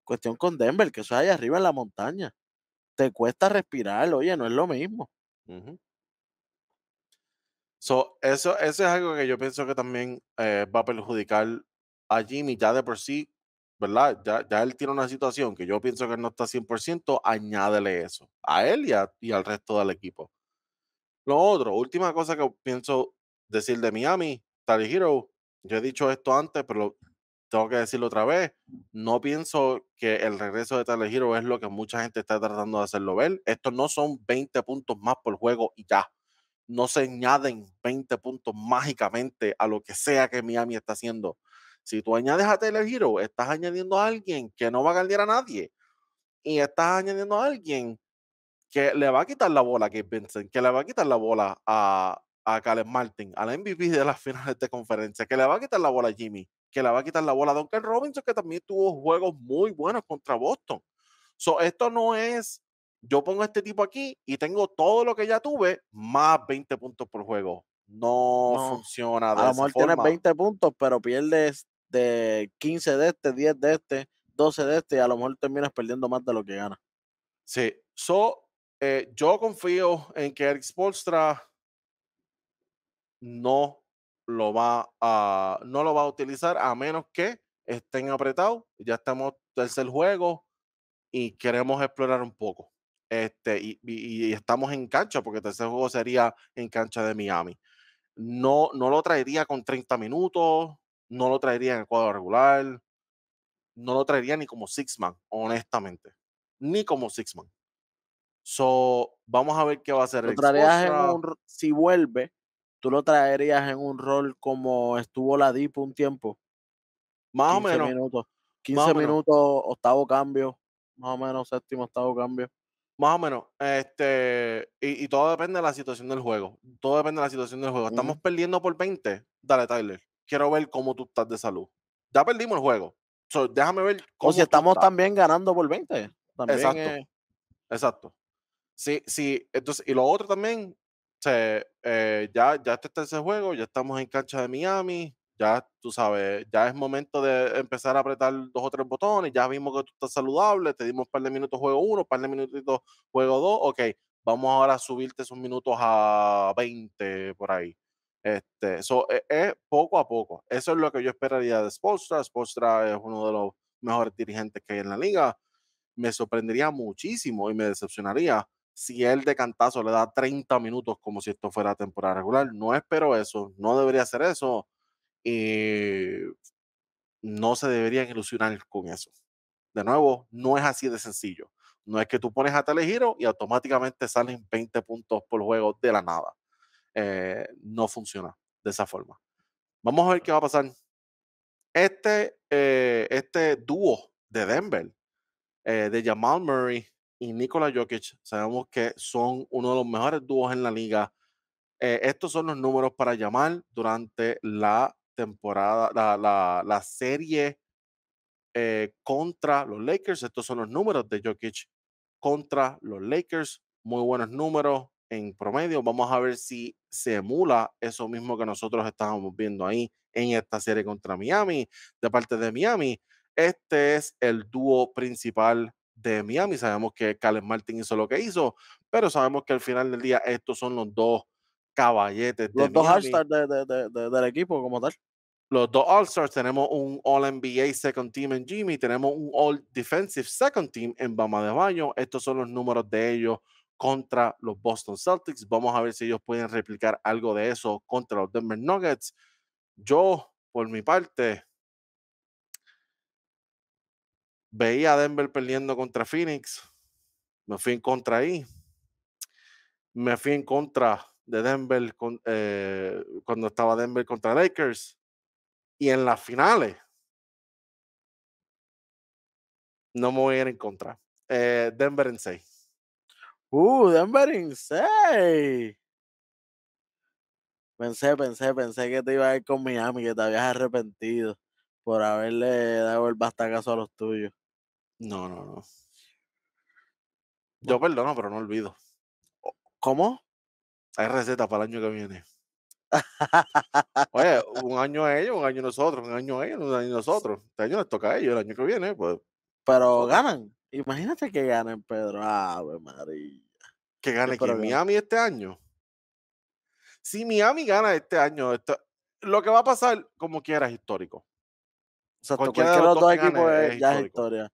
Cuestión con Denver, que eso es allá arriba en la montaña. Te cuesta respirar, oye, no es lo mismo. eso, eso es algo que yo pienso que también eh, va a perjudicar a Jimmy ya de por sí, ¿verdad? Ya, él tiene una situación que yo pienso que no está 100%, añádele eso a él y, al resto del equipo. Lo otro, última cosa que pienso decir de Miami, Tali Hero, yo he dicho esto antes, pero tengo que decirlo otra vez, no pienso que el regreso de Tyler Hero es lo que mucha gente está tratando de hacerlo ver. Estos no son 20 puntos más por juego y ya. No se añaden 20 puntos mágicamente a lo que sea que Miami está haciendo. Si tú añades a Taylor Hero, estás añadiendo a alguien que no va a ganar a nadie. Y estás añadiendo a alguien que le va a quitar la bola a Gabe Vincent, que le va a quitar la bola a, a Caleb Martin, la MVP de las finales de conferencia, que le va a quitar la bola a Jimmy que le va a quitar la bola a Duncan Robinson, que también tuvo juegos muy buenos contra Boston. So, esto no es, yo pongo este tipo aquí y tengo todo lo que ya tuve, más 20 puntos por juego. No, funciona de A lo mejor tienes 20 puntos, pero pierdes de 15 de este, 10 de este, 12 de este, y a lo mejor terminas perdiendo más de lo que ganas. Sí, so, eh, yo confío en que Eric Spolstra no lo va a, no lo va a utilizar a menos que estén apretados. Ya estamos tercer juego y queremos explorar un poco. Este, y, estamos en cancha, porque tercer juego sería en cancha de Miami. No, no lo traería con 30 minutos, no lo traería en el cuadro regular, no lo traería ni como Sixman, honestamente. Ni como Sixman. So, vamos a ver qué va a hacer. si vuelve, tú lo traerías en un rol como estuvo la DIP un tiempo. Más o menos. 15 minutos, octavo cambio. Más o menos, séptimo, octavo cambio. Más o menos. Este, y, todo depende de la situación del juego. Todo depende de la situación del juego. Estamos perdiendo por 20. Dale, Tyler. Quiero ver cómo tú estás de salud. Ya perdimos el juego. déjame ver cómo. O si estamos también ganando por 20. Exacto. Exacto. Sí, sí. Entonces, y lo otro también, eh, ya, ya está ese juego, ya estamos en cancha de Miami, ya tú sabes, ya es momento de empezar a apretar dos o tres botones, ya vimos que tú estás saludable, te dimos un par de minutos juego uno, un par de minutitos juego dos, ok, vamos ahora a subirte esos minutos a 20 por ahí. Este, eso es, es, poco a poco. Eso es lo que yo esperaría de Spolstra. Spolstra es uno de los mejores dirigentes que hay en la liga. Me sorprendería muchísimo y me decepcionaría si él de cantazo le da 30 minutos como si esto fuera temporada regular. No espero eso, no debería hacer eso y eh, no se deberían ilusionar con eso. De nuevo, no es así de sencillo. No es que tú pones a Telegiro y automáticamente salen 20 puntos por juego de la nada. Eh, no funciona de esa forma. Vamos a ver qué va a pasar. Este, eh, este dúo de Denver, de Jamal Murray y Nikola Jokic sabemos que son uno de los mejores dúos en la liga. Eh, estos son los números para llamar durante la temporada, la, la, la serie eh, contra los Lakers. Estos son los números de Jokic contra los Lakers. Muy buenos números en promedio. Vamos a ver si se emula eso mismo que nosotros estábamos viendo ahí en esta serie contra Miami, de parte de Miami. Este es el dúo principal de Miami. Sabemos que Caleb Martin hizo lo que hizo, pero sabemos que al final del día estos son los dos caballetes. Los dos All-Stars del equipo como tal. Los dos All-Stars, tenemos un All-NBA Second Team en Jimmy, tenemos un All-Defensive Second Team en Bama de Baño. Estos son los números de ellos contra los Boston Celtics. Vamos a ver si ellos pueden replicar algo de eso contra los Denver Nuggets. Yo, por mi parte, Veía a Denver perdiendo contra Phoenix. Me fui en contra ahí. Me fui en contra de Denver eh, cuando estaba Denver contra Lakers. Y en las finales, no me voy a ir en contra. Eh, Denver en 6. Uh, Denver en 6. Pensé, pensé, pensé que te iba a ir con Miami, que te habías arrepentido por haberle dado el bastacazo a los tuyos. No, no, no. Yo perdono, pero no olvido. ¿Cómo? Hay recetas para el año que viene. Oye, un año a ellos, un año nosotros, un año a ellos, un año nosotros. Este año les toca a ellos, el año que viene, pues. Pero ganan. Imagínate que ganen, Pedro. Ave María. Que gane Miami este año. Si Miami gana este año, lo que va a pasar, como quiera, es histórico. O sea, cualquiera, otro de ya es historia.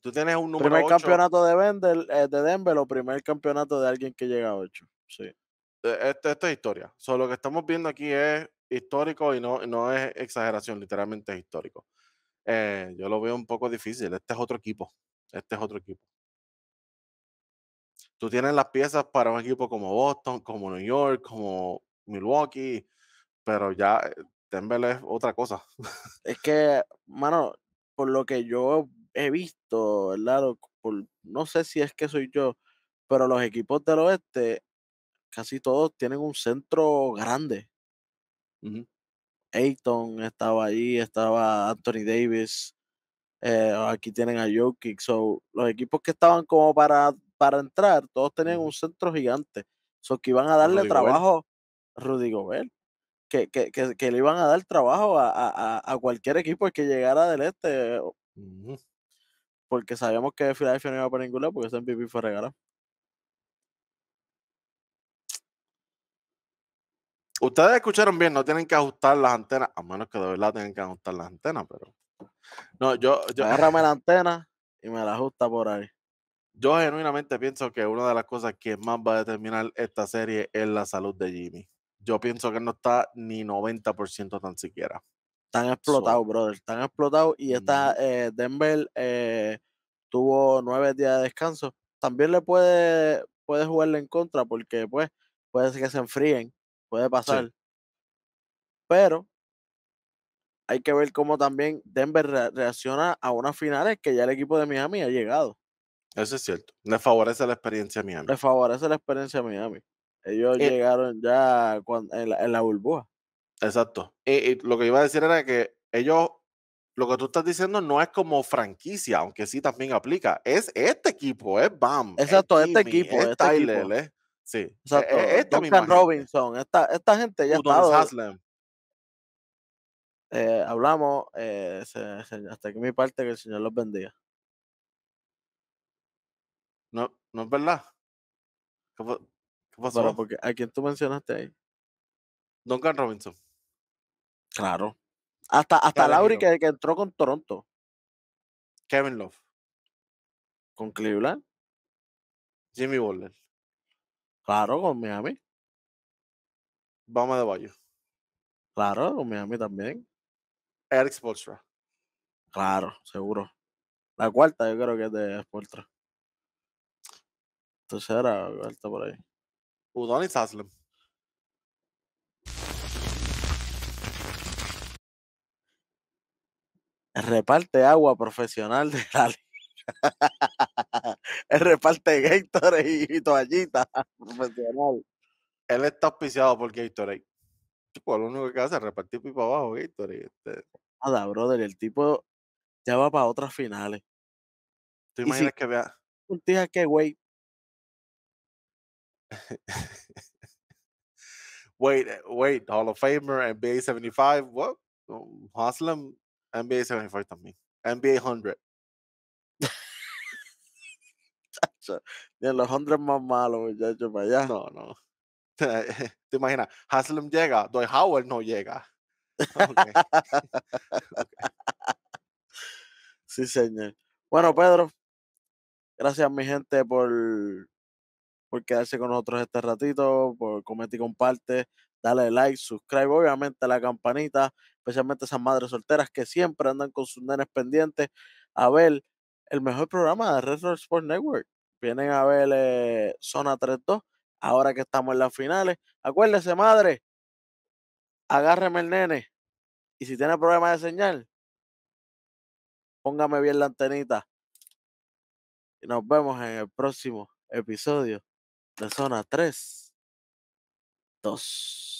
Tú tienes un número Primer campeonato de Denver, eh, de Denver o primer campeonato de alguien que llega a 8. Sí. Eh, esto esta es historia. lo que estamos viendo aquí es histórico y no, no es exageración, literalmente es histórico. Eh, yo lo veo un poco difícil. Este es otro equipo. Este es otro equipo. Tú tienes las piezas para un equipo como Boston, como New York, como Milwaukee, pero ya Denver es otra cosa. Es que, mano, por lo que yo he visto, ¿verdad? no sé si es que soy yo, pero los equipos del oeste, casi todos tienen un centro grande. Ayton estaba ahí, estaba Anthony Davis. Eh, aquí tienen a Jokic. So, los equipos que estaban como para, para entrar, todos tenían un centro gigante. So, que iban a darle trabajo a Rudy Gobert. Que, que, que, le iban a dar trabajo a, cualquier equipo que llegara del este porque sabíamos que Philadelphia no iba para ningún lado porque ese MVP fue regalado. Ustedes escucharon bien, no tienen que ajustar las antenas, a menos que de verdad tengan que ajustar las antenas, pero. No, yo. yo Agárrame la antena y me la ajusta por ahí. Yo genuinamente pienso que una de las cosas que más va a determinar esta serie es la salud de Jimmy. Yo pienso que no está ni 90% tan siquiera. Están explotados, brother. Están explotados. Y está eh, Denver eh, tuvo nueve días de descanso. También le puede, puede jugarle en contra porque pues puede ser que se enfríen. Puede pasar. Pero hay que ver cómo también Denver reacciona a unas finales que ya el equipo de Miami ha llegado. Eso es cierto. Le favorece la experiencia a Miami. Le favorece la experiencia a Miami. Ellos eh llegaron ya en, la, burbuja. Exacto. Eh, y, lo que iba a decir era que ellos, lo que tú estás diciendo no es como franquicia, aunque sí también aplica. Es este equipo, es BAM. Exacto, este equipo. Es este Tyler, Sí. E, e, Exacto. Robinson, Esta, esta gente ya está. Eh, hablamos. Eh, hasta que mi parte, que el Señor los bendiga. No, no es verdad. ¿Qué, pasó? porque a quién tú mencionaste ahí. Duncan Robinson. Claro. Hasta, hasta que, entró con Toronto. Kevin Love. Con Cleveland. Jimmy Butler. Claro, con Miami. Bama de Bayo. Claro, con Miami también. Eric Spolstra. Claro, seguro. La cuarta yo creo que es de Spolstra. Tercera, cuarta por ahí. Udonis Haslem. reparte agua profesional de la reparte Gatorade y toallita profesional. Él está auspiciado por Gatorade. lo único que hace es repartir pipa abajo Gatorade. Este. Nada, brother, el tipo ya va para otras finales. ¿Tú imaginas que vea? día que, güey. wait, eh, wait, Hall of Famer, NBA 75, what? Haslam NBA 75 también. NBA 100. Ni en los 100 más malos, muchachos, para allá. No, no. ¿Te imaginas? Haslem llega, Doy Howard no llega. Sí, señor. Bueno, Pedro, gracias, mi gente, por, por quedarse con nosotros este ratito, por comentar y comparte. Dale like, subscribe, obviamente, a la campanita especialmente esas madres solteras que siempre andan con sus nenes pendientes a ver el mejor programa de Retro Sports Network. Vienen a ver eh, Zona 3-2, ahora que estamos en las finales. Acuérdese, madre, agárreme el nene. Y si tiene problemas de señal, póngame bien la antenita. Y nos vemos en el próximo episodio de Zona 3. dos